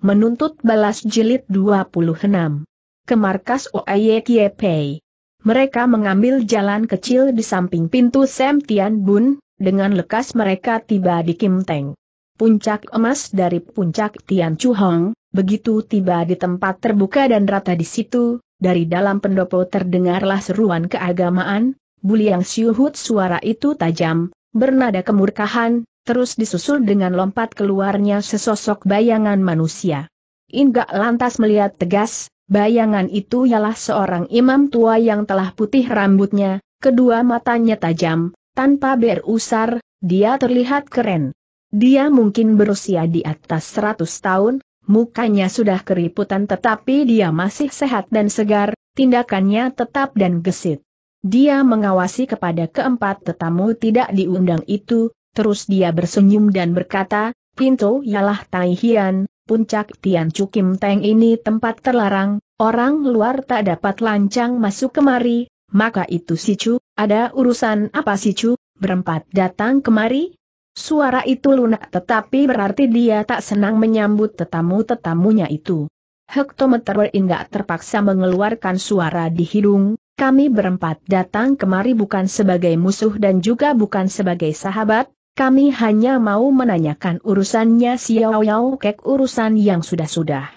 menuntut balas jilid 26. Ke markas OIKYP. Mereka mengambil jalan kecil di samping pintu Sam Tian Bun, dengan lekas mereka tiba di Kim Teng. Puncak emas dari puncak Tian Chu Hong, begitu tiba di tempat terbuka dan rata di situ, dari dalam pendopo terdengarlah seruan keagamaan, Buliang Siuhut suara itu tajam, bernada kemurkahan, terus disusul dengan lompat keluarnya sesosok bayangan manusia. Ingat lantas melihat tegas, bayangan itu ialah seorang imam tua yang telah putih rambutnya, kedua matanya tajam, tanpa berusar, dia terlihat keren. Dia mungkin berusia di atas 100 tahun, mukanya sudah keriputan tetapi dia masih sehat dan segar, tindakannya tetap dan gesit. Dia mengawasi kepada keempat tetamu tidak diundang itu, Terus dia bersenyum dan berkata, Pintu ialah Tai Hian, puncak Tian Cukim Teng ini tempat terlarang, orang luar tak dapat lancang masuk kemari, maka itu si Chu, ada urusan apa si Chu, berempat datang kemari? Suara itu lunak tetapi berarti dia tak senang menyambut tetamu-tetamunya itu. Hektometer berindak terpaksa mengeluarkan suara di hidung, kami berempat datang kemari bukan sebagai musuh dan juga bukan sebagai sahabat, kami hanya mau menanyakan urusannya Xiao Yau Kek urusan yang sudah-sudah.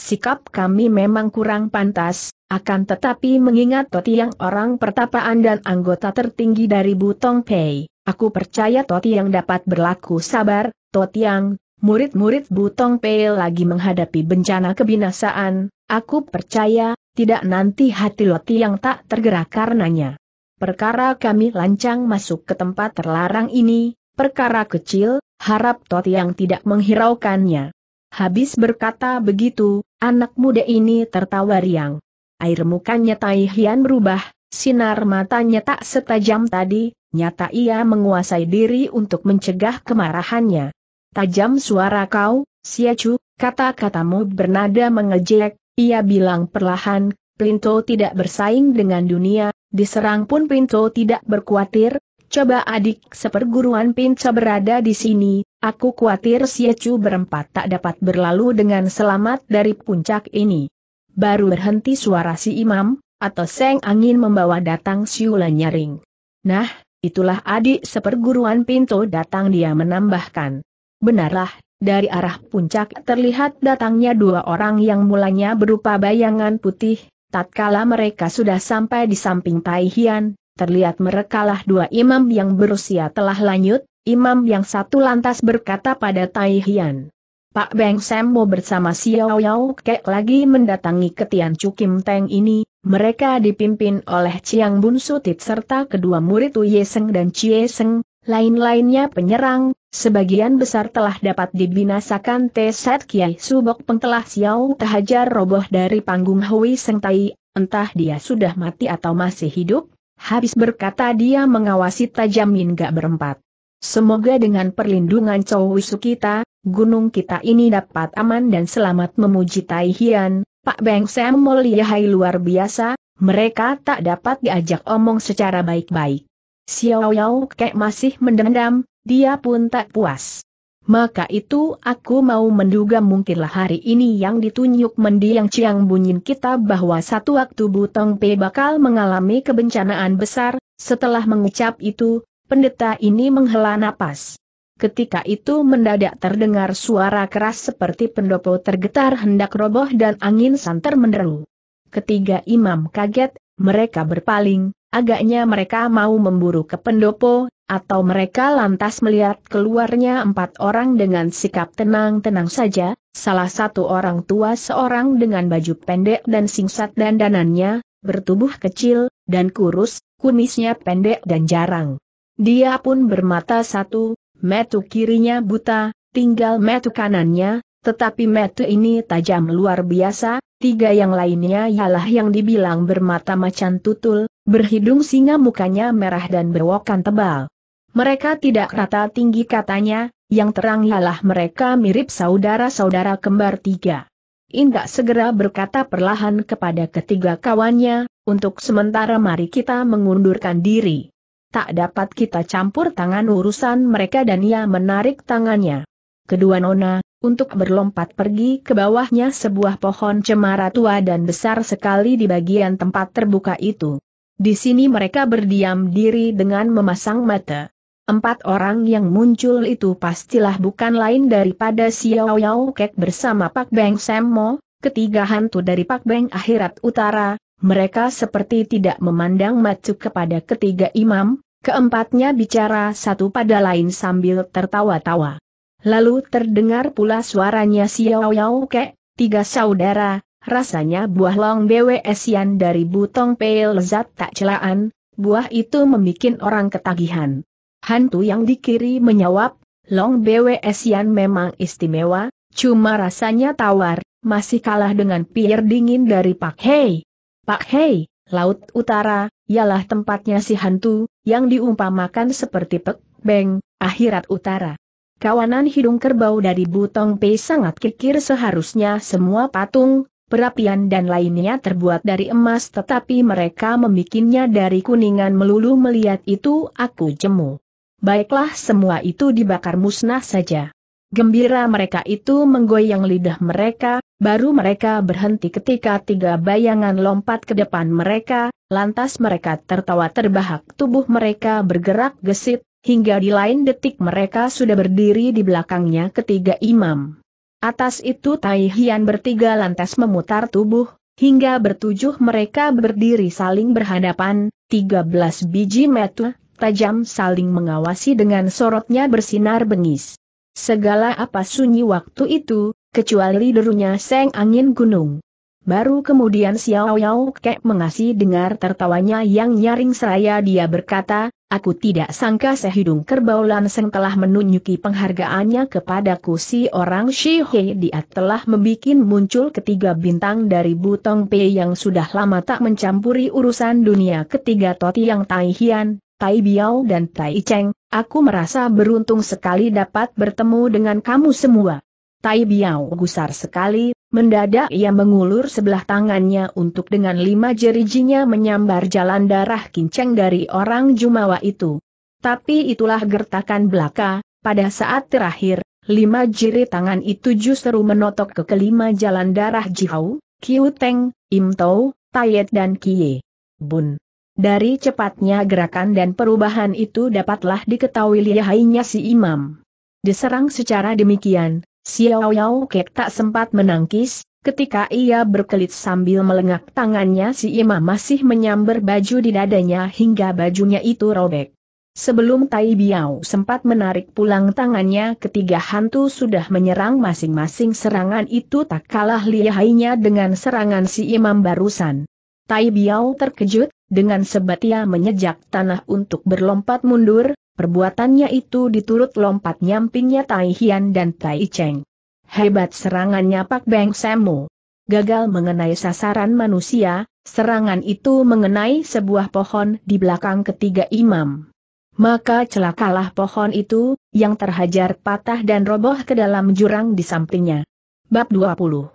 Sikap kami memang kurang pantas, akan tetapi mengingat yang orang pertapaan dan anggota tertinggi dari Butong Pei, aku percaya yang dapat berlaku sabar, yang, murid-murid Butong Pei lagi menghadapi bencana kebinasaan, aku percaya, tidak nanti hati yang tak tergerak karenanya. Perkara kami lancang masuk ke tempat terlarang ini, Perkara kecil, harap Tot yang tidak menghiraukannya. Habis berkata begitu, anak muda ini tertawa riang. Air mukanya Tai berubah, sinar matanya tak setajam tadi, nyata ia menguasai diri untuk mencegah kemarahannya. Tajam suara kau, Siacu, kata-katamu bernada mengejek, ia bilang perlahan, Plinto tidak bersaing dengan dunia, diserang pun Plinto tidak berkuatir, Coba adik seperguruan Pinca berada di sini, aku khawatir Siecu berempat tak dapat berlalu dengan selamat dari puncak ini. Baru berhenti suara si imam, atau seng angin membawa datang siula nyaring. Nah, itulah adik seperguruan Pinto datang dia menambahkan. Benarlah, dari arah puncak terlihat datangnya dua orang yang mulanya berupa bayangan putih, tatkala mereka sudah sampai di samping Pai Hian, terlihat merekalah dua imam yang berusia telah lanjut, imam yang satu lantas berkata pada Tai Hian. Pak Beng Sembo bersama Xiao Yao Kek lagi mendatangi ketian Cukim Teng ini, mereka dipimpin oleh Chiang Bun Sutit serta kedua murid Uye Seng dan Chie Seng, lain-lainnya penyerang, sebagian besar telah dapat dibinasakan Teset Kiai Subok Peng telah Xiao terhajar roboh dari panggung Hui Seng Tai, entah dia sudah mati atau masih hidup, Habis berkata dia mengawasi tajam gak berempat. Semoga dengan perlindungan Wisu kita, gunung kita ini dapat aman dan selamat memuji Tai Hian, Pak Beng Sam Hai luar biasa, mereka tak dapat diajak omong secara baik-baik. Xiao Yao Kek masih mendendam, dia pun tak puas. Maka itu aku mau menduga mungkinlah hari ini yang ditunjuk mendiang Ciang Bunyin kita bahwa satu waktu Butong Pe bakal mengalami kebencanaan besar, setelah mengucap itu, pendeta ini menghela napas. Ketika itu mendadak terdengar suara keras seperti pendopo tergetar hendak roboh dan angin santer menderu. Ketiga imam kaget, mereka berpaling, agaknya mereka mau memburu ke pendopo, atau mereka lantas melihat keluarnya empat orang dengan sikap tenang-tenang saja, salah satu orang tua seorang dengan baju pendek dan dan dandanannya, bertubuh kecil, dan kurus, kumisnya pendek dan jarang. Dia pun bermata satu, metu kirinya buta, tinggal metu kanannya, tetapi metu ini tajam luar biasa, tiga yang lainnya ialah yang dibilang bermata macan tutul, berhidung singa mukanya merah dan berwokan tebal. Mereka tidak rata tinggi katanya, yang terang ialah mereka mirip saudara-saudara kembar tiga. Indah segera berkata perlahan kepada ketiga kawannya, untuk sementara mari kita mengundurkan diri. Tak dapat kita campur tangan urusan mereka dan ia menarik tangannya. Kedua nona, untuk berlompat pergi ke bawahnya sebuah pohon cemara tua dan besar sekali di bagian tempat terbuka itu. Di sini mereka berdiam diri dengan memasang mata. Empat orang yang muncul itu pastilah bukan lain daripada Xiao Yao Kek bersama Pak Beng Semmo, ketiga hantu dari Pak Beng Akhirat Utara, mereka seperti tidak memandang macu kepada ketiga imam, keempatnya bicara satu pada lain sambil tertawa-tawa. Lalu terdengar pula suaranya Xiao Yao Kek, tiga saudara, rasanya buah long BWS yang dari butong pel zat tak celaan, buah itu membuat orang ketagihan. Hantu yang di kiri menjawab, Long Bwe Sian memang istimewa, cuma rasanya tawar, masih kalah dengan pier dingin dari Pak Hei. Pak Hei, Laut Utara, ialah tempatnya si hantu, yang diumpamakan seperti Pek, Beng, Akhirat Utara. Kawanan hidung kerbau dari Butong Pei sangat kikir seharusnya semua patung, perapian dan lainnya terbuat dari emas tetapi mereka membikinnya dari kuningan melulu melihat itu aku jemu baiklah semua itu dibakar musnah saja. Gembira mereka itu menggoyang lidah mereka, baru mereka berhenti ketika tiga bayangan lompat ke depan mereka, lantas mereka tertawa terbahak tubuh mereka bergerak gesit, hingga di lain detik mereka sudah berdiri di belakangnya ketiga imam. Atas itu Tai Hian bertiga lantas memutar tubuh, hingga bertujuh mereka berdiri saling berhadapan, 13 biji metu tajam saling mengawasi dengan sorotnya bersinar bengis. Segala apa sunyi waktu itu, kecuali derunya seng angin gunung. Baru kemudian Xiao Yao Kek mengasi dengar tertawanya yang nyaring seraya dia berkata, Aku tidak sangka sehidung kerbau Lanseng telah menunjuki penghargaannya kepadaku si orang Shihe dia telah membuat muncul ketiga bintang dari Butong Pei yang sudah lama tak mencampuri urusan dunia ketiga Toti yang Taihian, Tai Biao dan Tai Cheng, aku merasa beruntung sekali dapat bertemu dengan kamu semua. Tai Biao gusar sekali, mendadak ia mengulur sebelah tangannya untuk dengan lima jerijinya menyambar jalan darah kinceng dari orang Jumawa itu. Tapi itulah gertakan belaka, pada saat terakhir, lima jiri tangan itu justru menotok ke kelima jalan darah Jihau, Kiu Teng, Im Tou, Tayet dan Kie. Bun. Dari cepatnya gerakan dan perubahan itu dapatlah diketahui lihainya si imam. Diserang secara demikian, Xiao Yao Kek tak sempat menangkis, ketika ia berkelit sambil melengak tangannya si imam masih menyambar baju di dadanya hingga bajunya itu robek. Sebelum Tai Biao sempat menarik pulang tangannya ketiga hantu sudah menyerang masing-masing serangan itu tak kalah lihainya dengan serangan si imam barusan. Tai Biao terkejut, dengan sebat ia menyejak tanah untuk berlompat mundur, perbuatannya itu diturut lompat nyampingnya Tai Hian dan Tai Cheng. Hebat serangannya Pak Beng Semu. Gagal mengenai sasaran manusia, serangan itu mengenai sebuah pohon di belakang ketiga imam. Maka celakalah pohon itu, yang terhajar patah dan roboh ke dalam jurang di sampingnya. Bab 20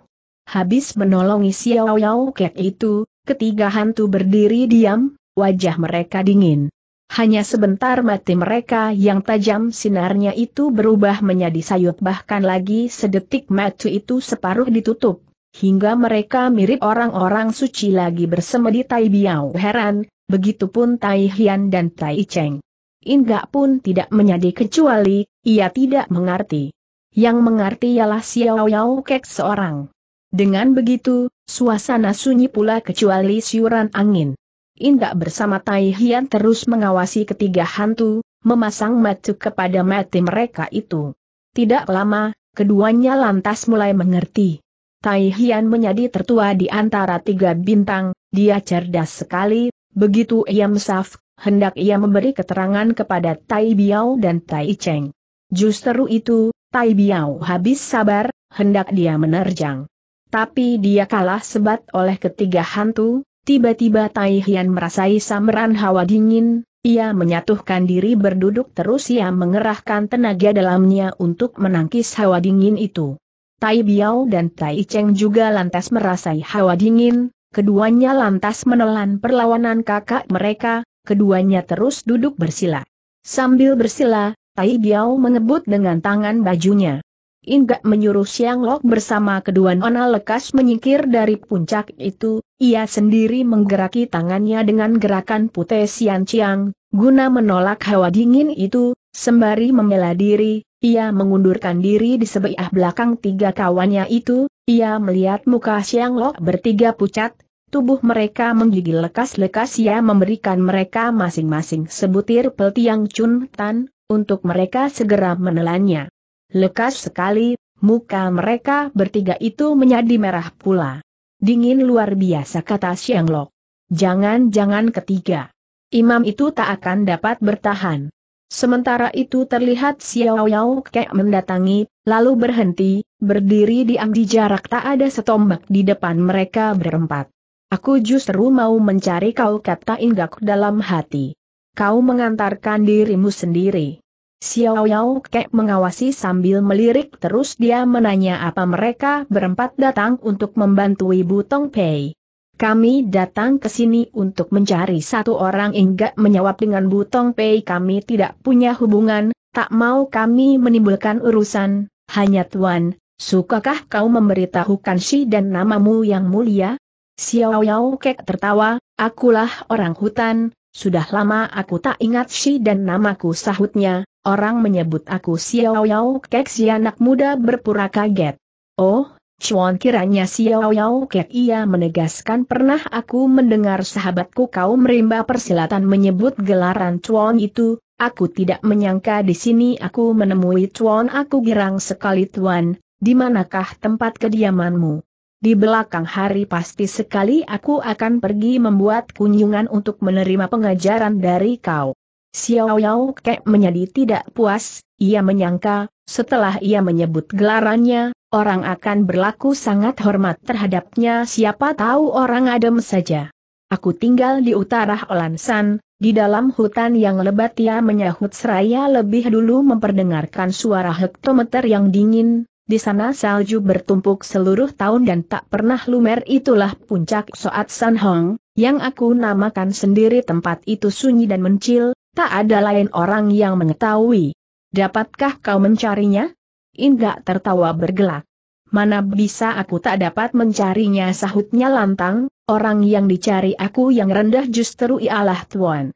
Habis menolongi Xiao Yao Kek itu, Ketiga hantu berdiri diam, wajah mereka dingin. Hanya sebentar mati mereka yang tajam sinarnya itu berubah menjadi sayut bahkan lagi sedetik mati itu separuh ditutup. Hingga mereka mirip orang-orang suci lagi bersemedi Tai Biao heran, begitupun Tai Hian dan Tai Cheng. Inggak pun tidak menjadi kecuali, ia tidak mengerti. Yang mengerti ialah Xiao Yao Kek seorang. Dengan begitu, Suasana sunyi pula kecuali siuran angin. Indak bersama Tai Hian terus mengawasi ketiga hantu, memasang mata kepada mati mereka itu. Tidak lama, keduanya lantas mulai mengerti. Tai Hian menjadi tertua di antara tiga bintang, dia cerdas sekali, begitu ia mesaf, hendak ia memberi keterangan kepada Tai Biao dan Tai Cheng. Justru itu, Tai Biao habis sabar, hendak dia menerjang. Tapi dia kalah sebat oleh ketiga hantu, tiba-tiba Tai Hian merasai samaran hawa dingin, ia menyatuhkan diri berduduk terus ia mengerahkan tenaga dalamnya untuk menangkis hawa dingin itu. Tai Biao dan Tai Cheng juga lantas merasai hawa dingin, keduanya lantas menelan perlawanan kakak mereka, keduanya terus duduk bersila. Sambil bersila, Tai Biao mengebut dengan tangan bajunya. Inggak menyuruh Siang Lok bersama kedua nona lekas menyingkir dari puncak itu, ia sendiri menggeraki tangannya dengan gerakan putih Sian Chiang, guna menolak hawa dingin itu, sembari membela diri, ia mengundurkan diri di sebelah belakang tiga kawannya itu, ia melihat muka Siang Lok bertiga pucat, tubuh mereka menggigil lekas-lekas ia memberikan mereka masing-masing sebutir peltiang cun tan, untuk mereka segera menelannya. Lekas sekali, muka mereka bertiga itu menjadi merah pula. Dingin luar biasa kata Siang Lok. Jangan-jangan ketiga. Imam itu tak akan dapat bertahan. Sementara itu terlihat Xiao Yao Kek mendatangi, lalu berhenti, berdiri diam di jarak tak ada setombak di depan mereka berempat. Aku justru mau mencari kau kata Inggak dalam hati. Kau mengantarkan dirimu sendiri. Xiao Yao Kek mengawasi sambil melirik terus dia menanya apa mereka berempat datang untuk membantu Ibu Tong Pei. Kami datang ke sini untuk mencari satu orang Enggak menjawab dengan Bu Tong Pei kami tidak punya hubungan, tak mau kami menimbulkan urusan, hanya Tuan, sukakah kau memberitahukan si dan namamu yang mulia? Xiao Yao Kek tertawa, akulah orang hutan, sudah lama aku tak ingat si dan namaku sahutnya, orang menyebut aku Xiao Yao Kek si anak muda berpura kaget. Oh, Chuan kiranya Xiao Yao Kek ia menegaskan pernah aku mendengar sahabatku kau merimba persilatan menyebut gelaran Chuan itu, aku tidak menyangka di sini aku menemui Chuan aku girang sekali Tuan, di manakah tempat kediamanmu? Di belakang hari pasti sekali aku akan pergi membuat kunjungan untuk menerima pengajaran dari kau. Xiao Yao Kek menjadi tidak puas, ia menyangka, setelah ia menyebut gelarannya, orang akan berlaku sangat hormat terhadapnya siapa tahu orang adem saja. Aku tinggal di utara Olansan, di dalam hutan yang lebat ia menyahut seraya lebih dulu memperdengarkan suara hektometer yang dingin, di sana salju bertumpuk seluruh tahun dan tak pernah lumer itulah puncak Soat San Hong, yang aku namakan sendiri tempat itu sunyi dan mencil, tak ada lain orang yang mengetahui. Dapatkah kau mencarinya? Inggak tertawa bergelak. Mana bisa aku tak dapat mencarinya sahutnya lantang, orang yang dicari aku yang rendah justru ialah Tuan.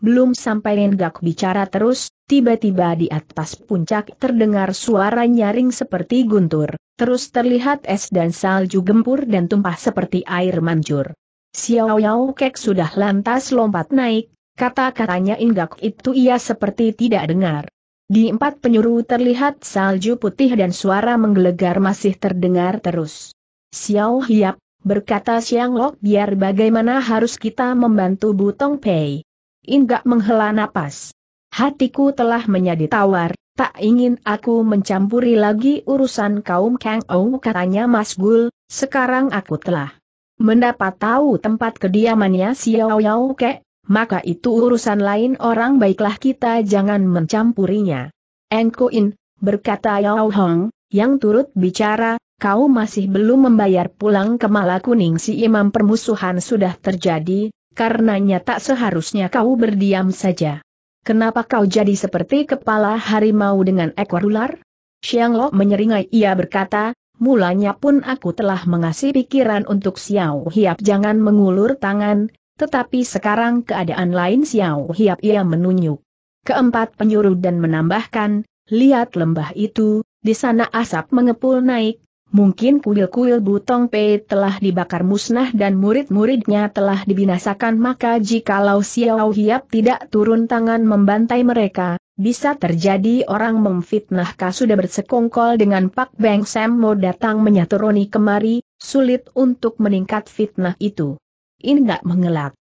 Belum sampai Nenggak bicara terus, tiba-tiba di atas puncak terdengar suara nyaring seperti guntur, terus terlihat es dan salju gempur dan tumpah seperti air mancur. Xiao Yao Kek sudah lantas lompat naik, kata-katanya Inggak itu ia seperti tidak dengar. Di empat penyuruh terlihat salju putih dan suara menggelegar masih terdengar terus. Xiao Hiap, berkata Xiang Lok biar bagaimana harus kita membantu Butong Pei. Inggak menghela napas. Hatiku telah menjadi tawar, tak ingin aku mencampuri lagi urusan kaum Kang Ou katanya Mas Gul, sekarang aku telah mendapat tahu tempat kediamannya Xiao Yao Ke, maka itu urusan lain orang baiklah kita jangan mencampurinya. Engku In, berkata Yao Hong, yang turut bicara, kau masih belum membayar pulang ke Malakuning si imam permusuhan sudah terjadi, Karenanya tak seharusnya kau berdiam saja. Kenapa kau jadi seperti kepala harimau dengan ekor ular? Xiang Lo menyeringai ia berkata, mulanya pun aku telah mengasih pikiran untuk Xiao Hiap jangan mengulur tangan, tetapi sekarang keadaan lain Xiao Hiap ia menunjuk. Keempat penyuruh dan menambahkan, lihat lembah itu, di sana asap mengepul naik, Mungkin kuil-kuil Butong Pei telah dibakar musnah dan murid-muridnya telah dibinasakan maka jikalau Xiao Hiap tidak turun tangan membantai mereka, bisa terjadi orang memfitnah sudah bersekongkol dengan Pak Beng Sam mau datang menyaturoni kemari, sulit untuk meningkat fitnah itu. Ingat mengelak.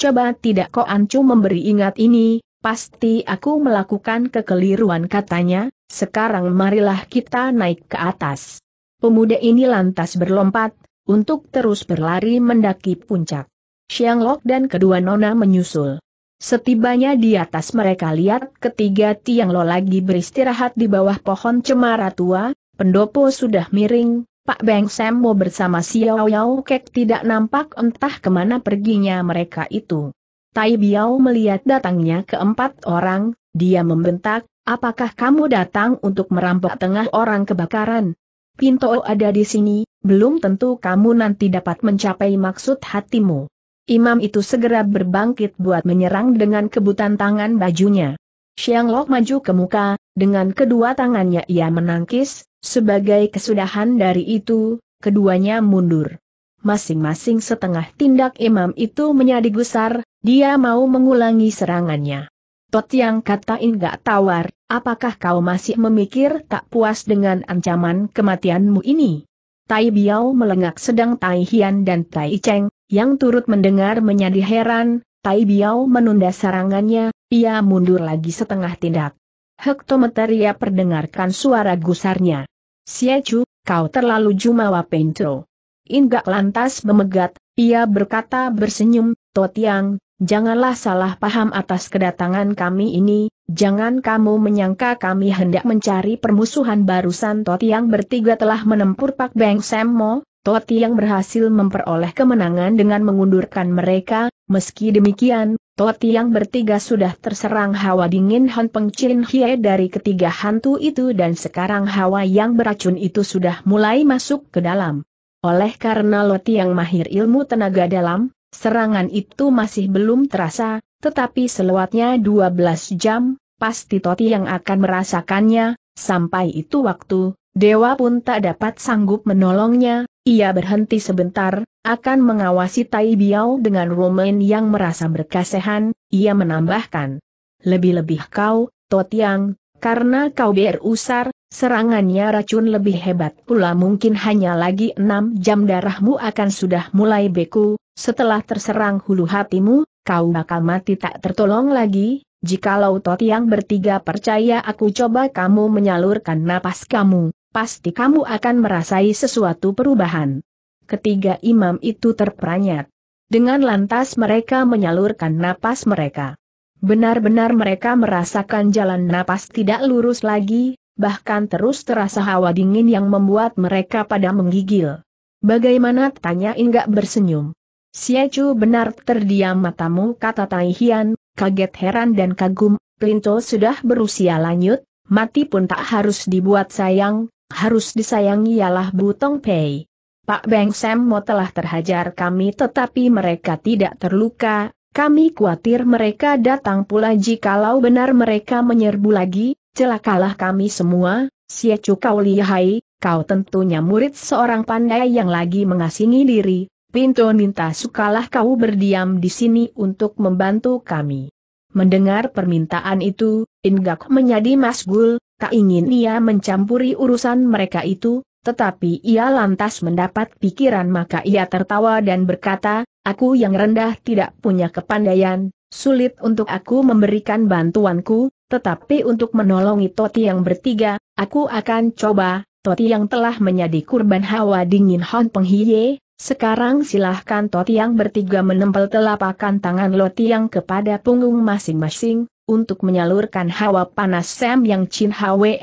Coba tidak kau ancu memberi ingat ini, pasti aku melakukan kekeliruan katanya, sekarang marilah kita naik ke atas. Pemuda ini lantas berlompat, untuk terus berlari mendaki puncak. Lok dan kedua nona menyusul. Setibanya di atas mereka lihat ketiga Tiang Lo lagi beristirahat di bawah pohon cemara tua, pendopo sudah miring, Pak Beng Semmo bersama Xiao Yao Kek tidak nampak entah kemana perginya mereka itu. Tai Biao melihat datangnya keempat orang, dia membentak, apakah kamu datang untuk merampok tengah orang kebakaran, Pinto ada di sini, belum tentu kamu nanti dapat mencapai maksud hatimu. Imam itu segera berbangkit buat menyerang dengan kebutan tangan bajunya. Xiang Lok maju ke muka, dengan kedua tangannya ia menangkis, sebagai kesudahan dari itu, keduanya mundur. Masing-masing setengah tindak imam itu menyadi gusar, dia mau mengulangi serangannya. Tot yang kata gak tawar, Apakah kau masih memikir tak puas dengan ancaman kematianmu ini? Tai Biao melengak sedang Tai Hian dan Tai Cheng, yang turut mendengar menjadi heran, Tai Biao menunda serangannya, ia mundur lagi setengah tindak. Hektometer ia perdengarkan suara gusarnya. Siacu, kau terlalu jumawa pencro. Inggak lantas memegat, ia berkata bersenyum, Totiang, Janganlah salah paham atas kedatangan kami ini, jangan kamu menyangka kami hendak mencari permusuhan barusan Toti yang bertiga telah menempur Pak Beng Semmo, Toti yang berhasil memperoleh kemenangan dengan mengundurkan mereka, meski demikian, Toti yang bertiga sudah terserang hawa dingin Han Peng Chin Hie dari ketiga hantu itu dan sekarang hawa yang beracun itu sudah mulai masuk ke dalam. Oleh karena Loti yang mahir ilmu tenaga dalam, Serangan itu masih belum terasa, tetapi selewatnya 12 jam, pasti Toti yang akan merasakannya, sampai itu waktu, Dewa pun tak dapat sanggup menolongnya, ia berhenti sebentar, akan mengawasi Tai Biao dengan Roman yang merasa berkasehan, ia menambahkan. Lebih-lebih kau, yang, karena kau berusar, serangannya racun lebih hebat pula mungkin hanya lagi enam jam darahmu akan sudah mulai beku, setelah terserang hulu hatimu, kau bakal mati tak tertolong lagi, jikalau Tot yang bertiga percaya aku coba kamu menyalurkan napas kamu, pasti kamu akan merasai sesuatu perubahan. Ketiga imam itu terperanyat. Dengan lantas mereka menyalurkan napas mereka. Benar-benar mereka merasakan jalan napas tidak lurus lagi, bahkan terus terasa hawa dingin yang membuat mereka pada menggigil. Bagaimana tanya Inggak bersenyum. Siacu benar terdiam matamu kata Tai Hian, kaget heran dan kagum, Plinto sudah berusia lanjut, mati pun tak harus dibuat sayang, harus disayangi ialah Butong Pei. Pak Beng Sam Semmo telah terhajar kami tetapi mereka tidak terluka, kami khawatir mereka datang pula jikalau benar mereka menyerbu lagi, celakalah kami semua, Siacu kau lihai, kau tentunya murid seorang pandai yang lagi mengasingi diri, Pinto minta sukalah kau berdiam di sini untuk membantu kami. Mendengar permintaan itu, Ingak menjadi masgul, tak ingin ia mencampuri urusan mereka itu, tetapi ia lantas mendapat pikiran maka ia tertawa dan berkata, aku yang rendah tidak punya kepandaian, sulit untuk aku memberikan bantuanku, tetapi untuk menolongi Toti yang bertiga, aku akan coba, Toti yang telah menjadi kurban hawa dingin Hon Penghiye, sekarang silahkan yang bertiga menempel telapakan tangan Lotiang kepada punggung masing-masing, untuk menyalurkan hawa panas Sam yang Chin Hwe,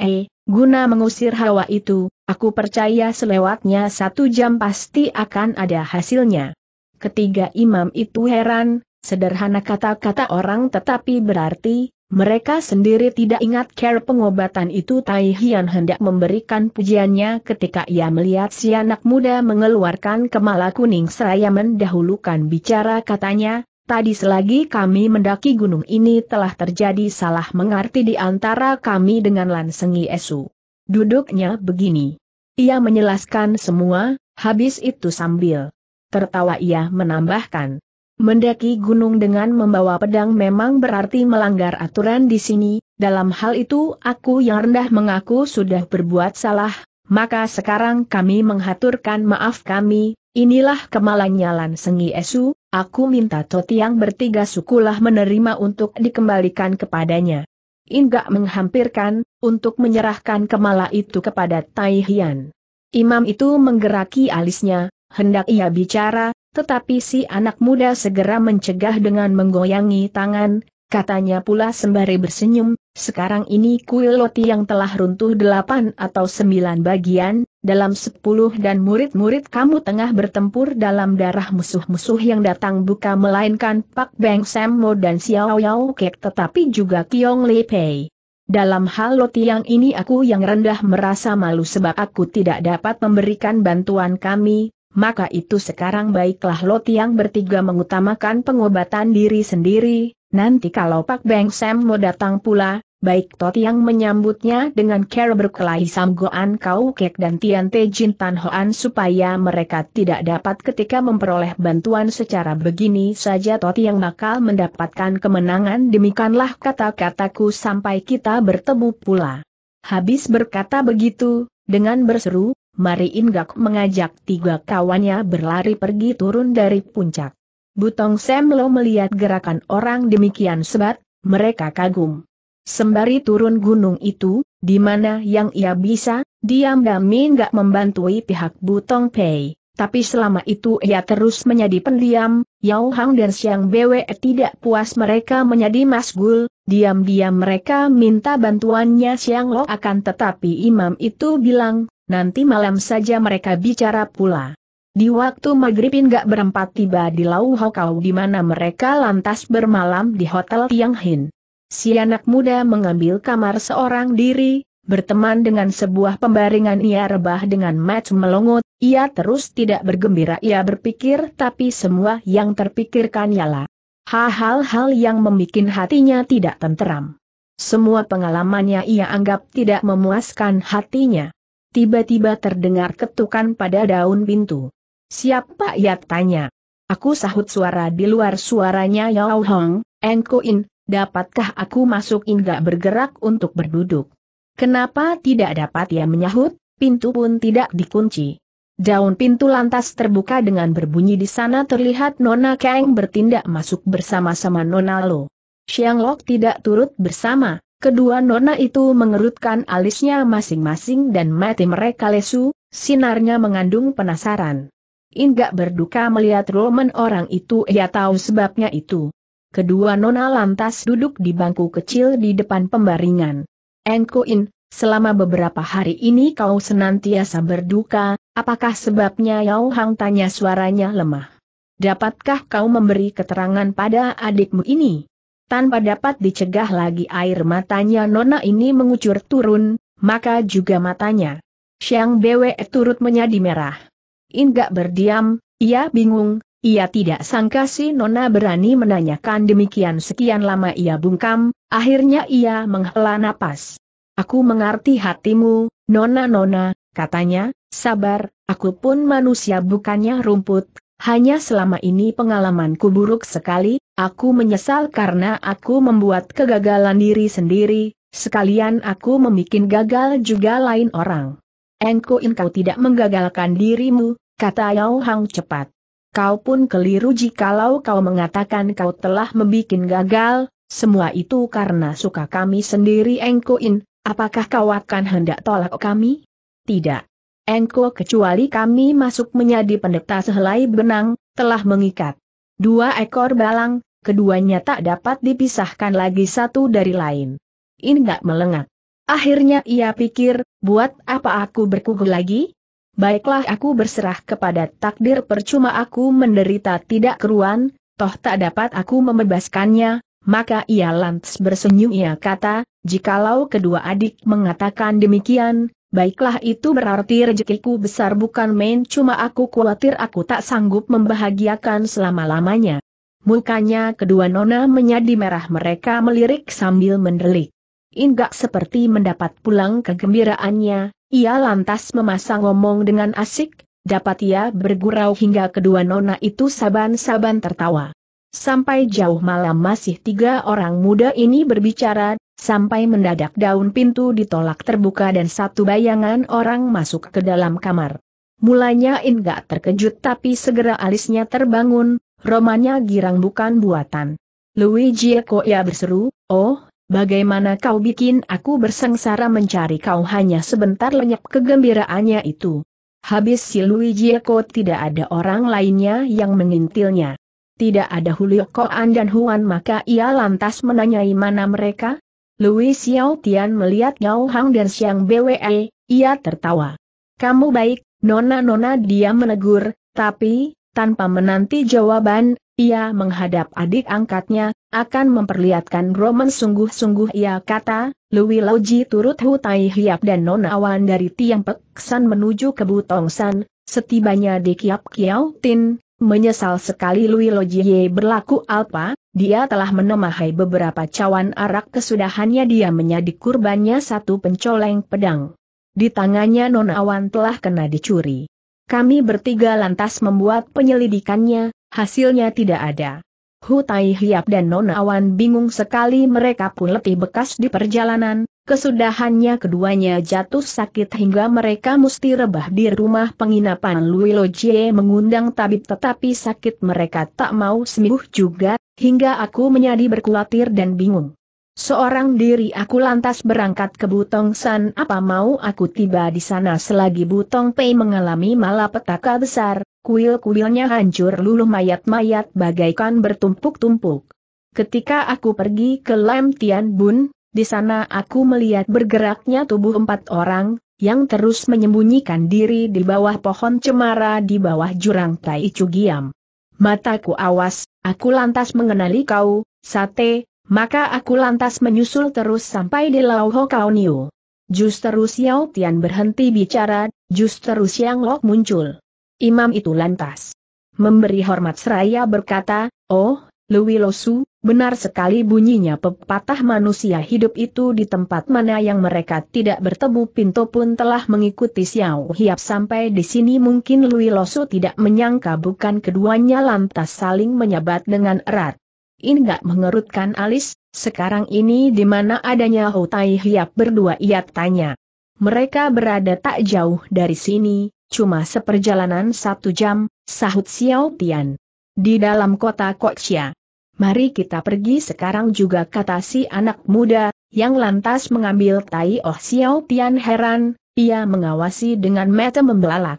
guna mengusir hawa itu, aku percaya selewatnya satu jam pasti akan ada hasilnya. Ketiga imam itu heran, sederhana kata-kata orang tetapi berarti, mereka sendiri tidak ingat care pengobatan itu Tai Hian hendak memberikan pujiannya ketika ia melihat si anak muda mengeluarkan kemala kuning seraya mendahulukan bicara katanya, tadi selagi kami mendaki gunung ini telah terjadi salah mengerti di antara kami dengan Lansengi Esu. Duduknya begini. Ia menjelaskan semua, habis itu sambil tertawa ia menambahkan. Mendaki gunung dengan membawa pedang memang berarti melanggar aturan di sini, dalam hal itu aku yang rendah mengaku sudah berbuat salah, maka sekarang kami menghaturkan maaf kami, inilah kemalanyalan, Sengi Esu, aku minta yang bertiga sukulah menerima untuk dikembalikan kepadanya. Inggak menghampirkan, untuk menyerahkan kemala itu kepada Taihian. Imam itu menggeraki alisnya, hendak ia bicara, tetapi si anak muda segera mencegah dengan menggoyangi tangan, katanya pula sembari bersenyum, sekarang ini kuil loti yang telah runtuh delapan atau sembilan bagian, dalam sepuluh dan murid-murid kamu tengah bertempur dalam darah musuh-musuh yang datang buka melainkan Pak Beng Sammo dan Xiao Yao Kek tetapi juga Kiong Li Pei. Dalam hal loti yang ini aku yang rendah merasa malu sebab aku tidak dapat memberikan bantuan kami, maka itu sekarang baiklah Lo Tiang bertiga mengutamakan pengobatan diri sendiri, nanti kalau Pak Beng Sam mau datang pula, baik To Tiang menyambutnya dengan cara berkelahi Sam Goan Kau Kek dan Tian Te Jin Tan Hoan supaya mereka tidak dapat ketika memperoleh bantuan secara begini saja To Tiang bakal mendapatkan kemenangan demikianlah kata-kataku sampai kita bertemu pula. Habis berkata begitu, dengan berseru, Mari Inggak mengajak tiga kawannya berlari pergi turun dari puncak. Butong Semlo melihat gerakan orang demikian sebat, mereka kagum. Sembari turun gunung itu, di mana yang ia bisa, diam-dami nggak membantui pihak Butong Pei. Tapi selama itu ia terus menjadi pendiam, Yao Hang dan Siang Bwe tidak puas mereka menjadi masgul, diam-diam mereka minta bantuannya Siang Lo akan tetapi imam itu bilang, nanti malam saja mereka bicara pula. Di waktu maghrib gak berempat tiba di Lau Hokau di mana mereka lantas bermalam di Hotel Tiang Hin. Si anak muda mengambil kamar seorang diri, berteman dengan sebuah pembaringan ia rebah dengan match melongot, ia terus tidak bergembira ia berpikir tapi semua yang terpikirkan ialah hal-hal yang membuat hatinya tidak tenteram. Semua pengalamannya ia anggap tidak memuaskan hatinya tiba-tiba terdengar ketukan pada daun pintu. Siapa ia tanya? Aku sahut suara di luar suaranya Yao Hong, In, dapatkah aku masuk hingga bergerak untuk berduduk? Kenapa tidak dapat ia menyahut, pintu pun tidak dikunci. Daun pintu lantas terbuka dengan berbunyi di sana terlihat Nona Kang bertindak masuk bersama-sama Nona Lo. Xiang Lok tidak turut bersama, Kedua nona itu mengerutkan alisnya masing-masing dan mati mereka lesu, sinarnya mengandung penasaran. Inggak berduka melihat Roman orang itu ia tahu sebabnya itu. Kedua nona lantas duduk di bangku kecil di depan pembaringan. In, selama beberapa hari ini kau senantiasa berduka, apakah sebabnya Yao Hang tanya suaranya lemah. Dapatkah kau memberi keterangan pada adikmu ini? Tanpa dapat dicegah lagi air matanya Nona ini mengucur turun, maka juga matanya. Siang Bwe turut menjadi merah. Inggak berdiam, ia bingung, ia tidak sangka si Nona berani menanyakan demikian sekian lama ia bungkam, akhirnya ia menghela napas. Aku mengerti hatimu, Nona-Nona, katanya, sabar, aku pun manusia bukannya rumput, hanya selama ini pengalamanku buruk sekali, Aku menyesal karena aku membuat kegagalan diri sendiri, sekalian aku membuat gagal juga lain orang. Engko engkau tidak menggagalkan dirimu, kata Yao Hang cepat. Kau pun keliru jikalau kau mengatakan kau telah membuat gagal, semua itu karena suka kami sendiri Engko In, apakah kau akan hendak tolak kami? Tidak. Engko kecuali kami masuk menjadi pendeta sehelai benang, telah mengikat. Dua ekor balang, keduanya tak dapat dipisahkan lagi satu dari lain. Ini Indak melengat. Akhirnya ia pikir, buat apa aku berkugul lagi? Baiklah aku berserah kepada takdir percuma aku menderita tidak keruan, toh tak dapat aku membebaskannya, maka ia lantas bersenyum ia kata, jikalau kedua adik mengatakan demikian, Baiklah itu berarti rezekiku besar bukan main cuma aku khawatir aku tak sanggup membahagiakan selama-lamanya. Mukanya kedua nona menjadi merah mereka melirik sambil mendelik. Inggak seperti mendapat pulang kegembiraannya, ia lantas memasang ngomong dengan asik, dapat ia bergurau hingga kedua nona itu saban-saban tertawa. Sampai jauh malam masih tiga orang muda ini berbicara, sampai mendadak daun pintu ditolak terbuka dan satu bayangan orang masuk ke dalam kamar. Mulanya Inggak terkejut tapi segera alisnya terbangun, Romanya girang bukan buatan. Luigi ya berseru, oh, bagaimana kau bikin aku bersengsara mencari kau hanya sebentar lenyap kegembiraannya itu. Habis si Luigi Eko tidak ada orang lainnya yang mengintilnya. Tidak ada Julio Koan dan Huan maka ia lantas menanyai mana mereka? Louis Xiao Tian melihat Yao Hang dan Xiang Bwe, ia tertawa. Kamu baik, Nona-nona dia menegur, tapi, tanpa menanti jawaban, ia menghadap adik angkatnya, akan memperlihatkan Roman sungguh-sungguh ia kata, Lui Loji turut Hutai Hiap dan Nona Awan dari Tiang Peksan menuju ke Butongsan, setibanya di Kiap Kiau Tin, menyesal sekali Lui Loji Ye berlaku alpa, dia telah menemahai beberapa cawan arak kesudahannya dia menyadik kurbannya satu pencoleng pedang. Di tangannya Nona Awan telah kena dicuri. Kami bertiga lantas membuat penyelidikannya, hasilnya tidak ada. Hutai Hiap dan Nona Awan bingung sekali mereka pun letih bekas di perjalanan, kesudahannya keduanya jatuh sakit hingga mereka mesti rebah di rumah penginapan Louis Jie mengundang tabib tetapi sakit mereka tak mau sembuh juga, hingga aku menjadi berkulatir dan bingung. Seorang diri aku lantas berangkat ke Butong San apa mau aku tiba di sana selagi Butong Pei mengalami malapetaka besar, kuil-kuilnya hancur luluh mayat-mayat bagaikan bertumpuk-tumpuk. Ketika aku pergi ke Lam Tian Bun, di sana aku melihat bergeraknya tubuh empat orang, yang terus menyembunyikan diri di bawah pohon cemara di bawah jurang Tai Chu Giam. Mataku awas, aku lantas mengenali kau, Sate, maka aku lantas menyusul terus sampai di Lauho Kaoniu. Justru Xiao Tian berhenti bicara, justru Xiang Lok muncul. Imam itu lantas memberi hormat seraya berkata, Oh, Luwilosu, benar sekali bunyinya pepatah manusia hidup itu di tempat mana yang mereka tidak bertemu pintu pun telah mengikuti Xiao Hiap sampai di sini mungkin Luwilosu tidak menyangka bukan keduanya lantas saling menyabat dengan erat ini gak mengerutkan alis, sekarang ini di mana adanya Hutai Hiap berdua ia tanya. Mereka berada tak jauh dari sini, cuma seperjalanan satu jam, sahut Xiao Tian. Di dalam kota Koxia. Mari kita pergi sekarang juga kata si anak muda, yang lantas mengambil Tai Oh Xiao Tian heran, ia mengawasi dengan mata membelalak.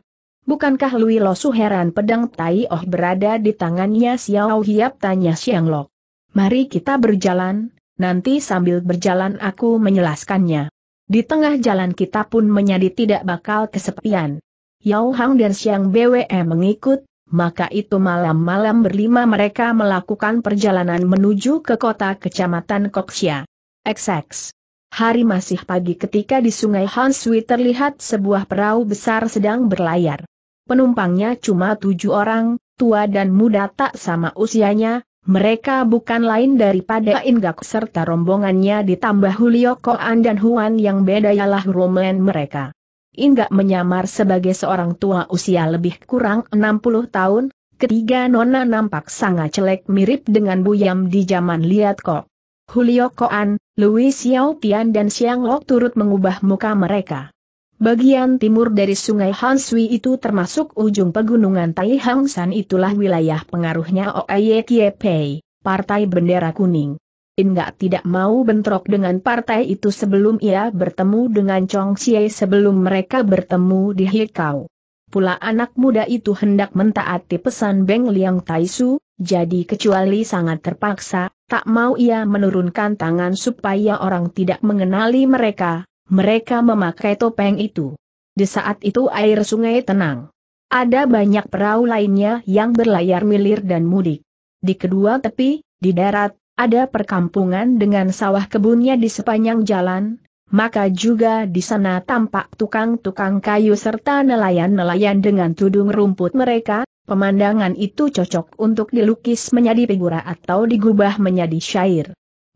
Bukankah Lui Losu heran pedang Tai Oh berada di tangannya Xiao Hiap tanya Xiang Lok. Mari kita berjalan, nanti sambil berjalan aku menjelaskannya. Di tengah jalan kita pun menjadi tidak bakal kesepian. Yao Hang dan Xiang BWE mengikut, maka itu malam-malam berlima mereka melakukan perjalanan menuju ke kota kecamatan Koksia. XX. Hari masih pagi ketika di sungai Hansui terlihat sebuah perahu besar sedang berlayar penumpangnya cuma tujuh orang, tua dan muda tak sama usianya, mereka bukan lain daripada Inggak serta rombongannya ditambah Hulio Koan dan Huan yang beda ialah romen mereka. Inggak menyamar sebagai seorang tua usia lebih kurang 60 tahun, ketiga nona nampak sangat jelek mirip dengan Buyam di zaman Liat Kok. Hulio Koan, Louis Xiao Tian dan Xiang Lok turut mengubah muka mereka. Bagian timur dari sungai Hansui itu termasuk ujung pegunungan Taihangsan itulah wilayah pengaruhnya Oayekiepei, Partai Bendera Kuning. Enggak tidak mau bentrok dengan partai itu sebelum ia bertemu dengan Chong Xie sebelum mereka bertemu di Hikau. Pula anak muda itu hendak mentaati pesan Beng Liang Taisu, jadi kecuali sangat terpaksa, tak mau ia menurunkan tangan supaya orang tidak mengenali mereka, mereka memakai topeng itu. Di saat itu air sungai tenang. Ada banyak perahu lainnya yang berlayar milir dan mudik. Di kedua tepi, di darat, ada perkampungan dengan sawah kebunnya di sepanjang jalan, maka juga di sana tampak tukang-tukang kayu serta nelayan-nelayan dengan tudung rumput mereka, pemandangan itu cocok untuk dilukis menjadi figura atau digubah menjadi syair.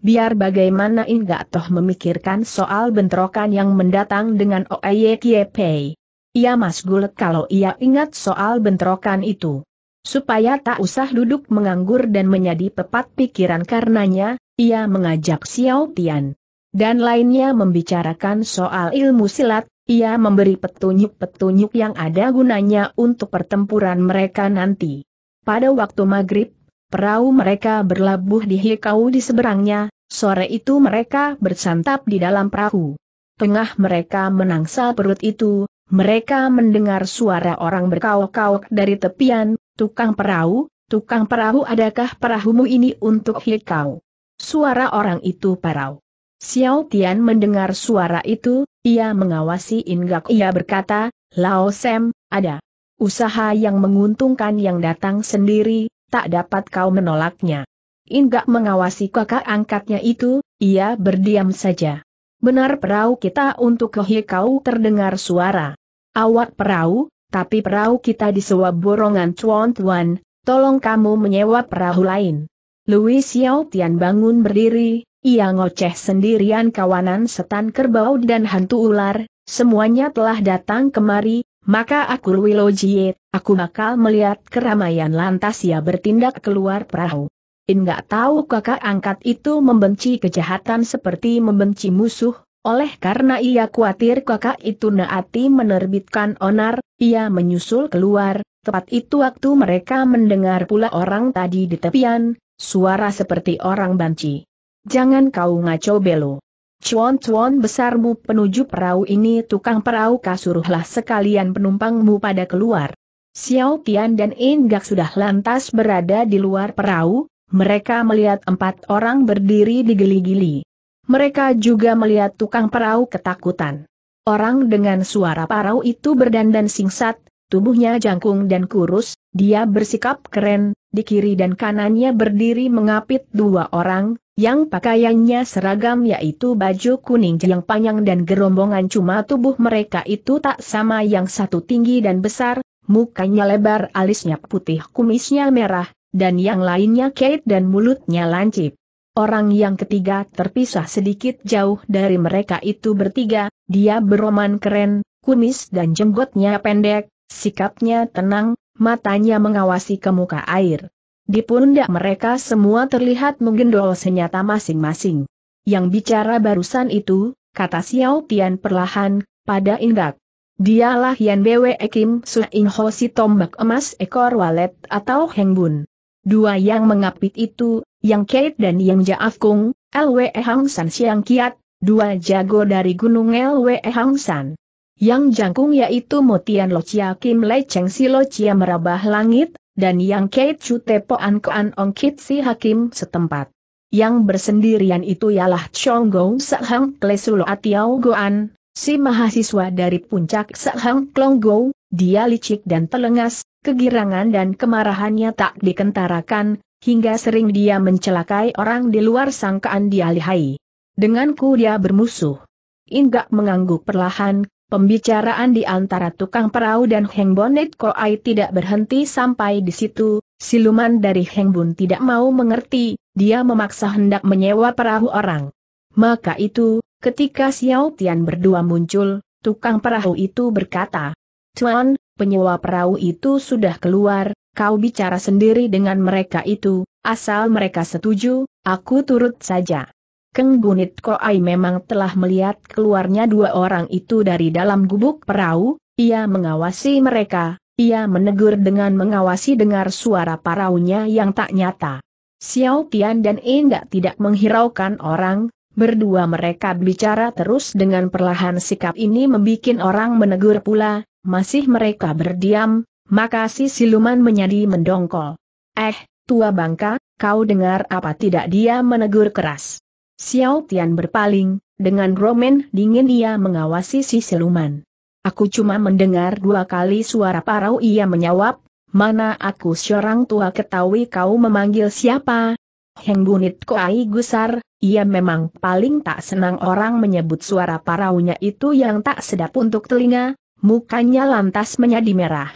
Biar bagaimana Inga Toh memikirkan soal bentrokan yang mendatang dengan Oye Kiepei. Ia masgul kalau ia ingat soal bentrokan itu. Supaya tak usah duduk menganggur dan menjadi pepat pikiran karenanya, ia mengajak Xiao Tian. Dan lainnya membicarakan soal ilmu silat, ia memberi petunjuk-petunjuk yang ada gunanya untuk pertempuran mereka nanti. Pada waktu maghrib, Perahu mereka berlabuh di Hikau di seberangnya, sore itu mereka bersantap di dalam perahu. Tengah mereka menangsal perut itu, mereka mendengar suara orang berkauk-kauk dari tepian, tukang perahu, tukang perahu adakah perahumu ini untuk Hikau? Suara orang itu parau. Xiao Tian mendengar suara itu, ia mengawasi Ingak ia berkata, Lao Sem, ada. Usaha yang menguntungkan yang datang sendiri, tak dapat kau menolaknya. Inggak mengawasi kakak angkatnya itu, ia berdiam saja. Benar perahu kita untuk kohi kau terdengar suara. Awak perahu, tapi perahu kita disewa borongan cuan tuan, tolong kamu menyewa perahu lain. Louis Xiao Tian bangun berdiri, ia ngoceh sendirian kawanan setan kerbau dan hantu ular, semuanya telah datang kemari, maka aku Luilojiet, aku bakal melihat keramaian lantas ia bertindak keluar perahu. Enggak tahu kakak angkat itu membenci kejahatan seperti membenci musuh, oleh karena ia khawatir kakak itu naati menerbitkan onar, ia menyusul keluar, tepat itu waktu mereka mendengar pula orang tadi di tepian, suara seperti orang banci. Jangan kau ngaco belo. Cuan-cuan besarmu penuju perahu ini tukang perahu kasuruhlah sekalian penumpangmu pada keluar. Xiao Tian dan Ingak sudah lantas berada di luar perahu, mereka melihat empat orang berdiri di geli gili Mereka juga melihat tukang perahu ketakutan. Orang dengan suara parau itu berdandan singsat tubuhnya jangkung dan kurus, dia bersikap keren, di kiri dan kanannya berdiri mengapit dua orang, yang pakaiannya seragam yaitu baju kuning yang panjang dan gerombongan cuma tubuh mereka itu tak sama yang satu tinggi dan besar, mukanya lebar alisnya putih kumisnya merah, dan yang lainnya kait dan mulutnya lancip. Orang yang ketiga terpisah sedikit jauh dari mereka itu bertiga, dia beroman keren, kumis dan jenggotnya pendek, Sikapnya tenang, matanya mengawasi ke muka air. Di pundak mereka semua terlihat menggendol senyata masing-masing. Yang bicara barusan itu, kata Xiao Tian perlahan, pada Indak. Dialah Yan Bwe Kim Su In Ho si tombak emas ekor walet atau Heng Bun. Dua yang mengapit itu, Yang Kate dan Yang Jaaf Kung, Lwe Hang San Siang Kiat, dua jago dari Gunung Lwe Hang San. Yang jangkung yaitu Motian Locia Kim Lai Cheng Si Locia Merabah Langit, dan yang Kei Chu Tepo An Koan Ong Kit Si Hakim setempat. Yang bersendirian itu ialah Chong Sakhang Sahang Klesulo Atiao Goan, si mahasiswa dari puncak Sahang Klong Go, dia licik dan telengas, kegirangan dan kemarahannya tak dikentarakan, hingga sering dia mencelakai orang di luar sangkaan dia lihai. Denganku dia bermusuh. Inggak mengangguk perlahan, Pembicaraan di antara tukang perahu dan Heng Bonet Koai tidak berhenti sampai di situ, siluman dari Heng Bun tidak mau mengerti, dia memaksa hendak menyewa perahu orang. Maka itu, ketika Xiao Tian berdua muncul, tukang perahu itu berkata, Tuan, penyewa perahu itu sudah keluar, kau bicara sendiri dengan mereka itu, asal mereka setuju, aku turut saja. Keng Gunit Koai memang telah melihat keluarnya dua orang itu dari dalam gubuk perahu, ia mengawasi mereka, ia menegur dengan mengawasi dengar suara paraunya yang tak nyata. Xiao Tian dan Enggak tidak menghiraukan orang, berdua mereka bicara terus dengan perlahan sikap ini membuat orang menegur pula, masih mereka berdiam, maka si siluman menjadi mendongkol. Eh, tua bangka, kau dengar apa tidak dia menegur keras. Xiao Tian berpaling, dengan romen dingin ia mengawasi si siluman. Aku cuma mendengar dua kali suara parau ia menyawab, mana aku seorang tua ketahui kau memanggil siapa? Heng Bunit Koai Gusar, ia memang paling tak senang orang menyebut suara paraunya itu yang tak sedap untuk telinga, mukanya lantas menjadi merah.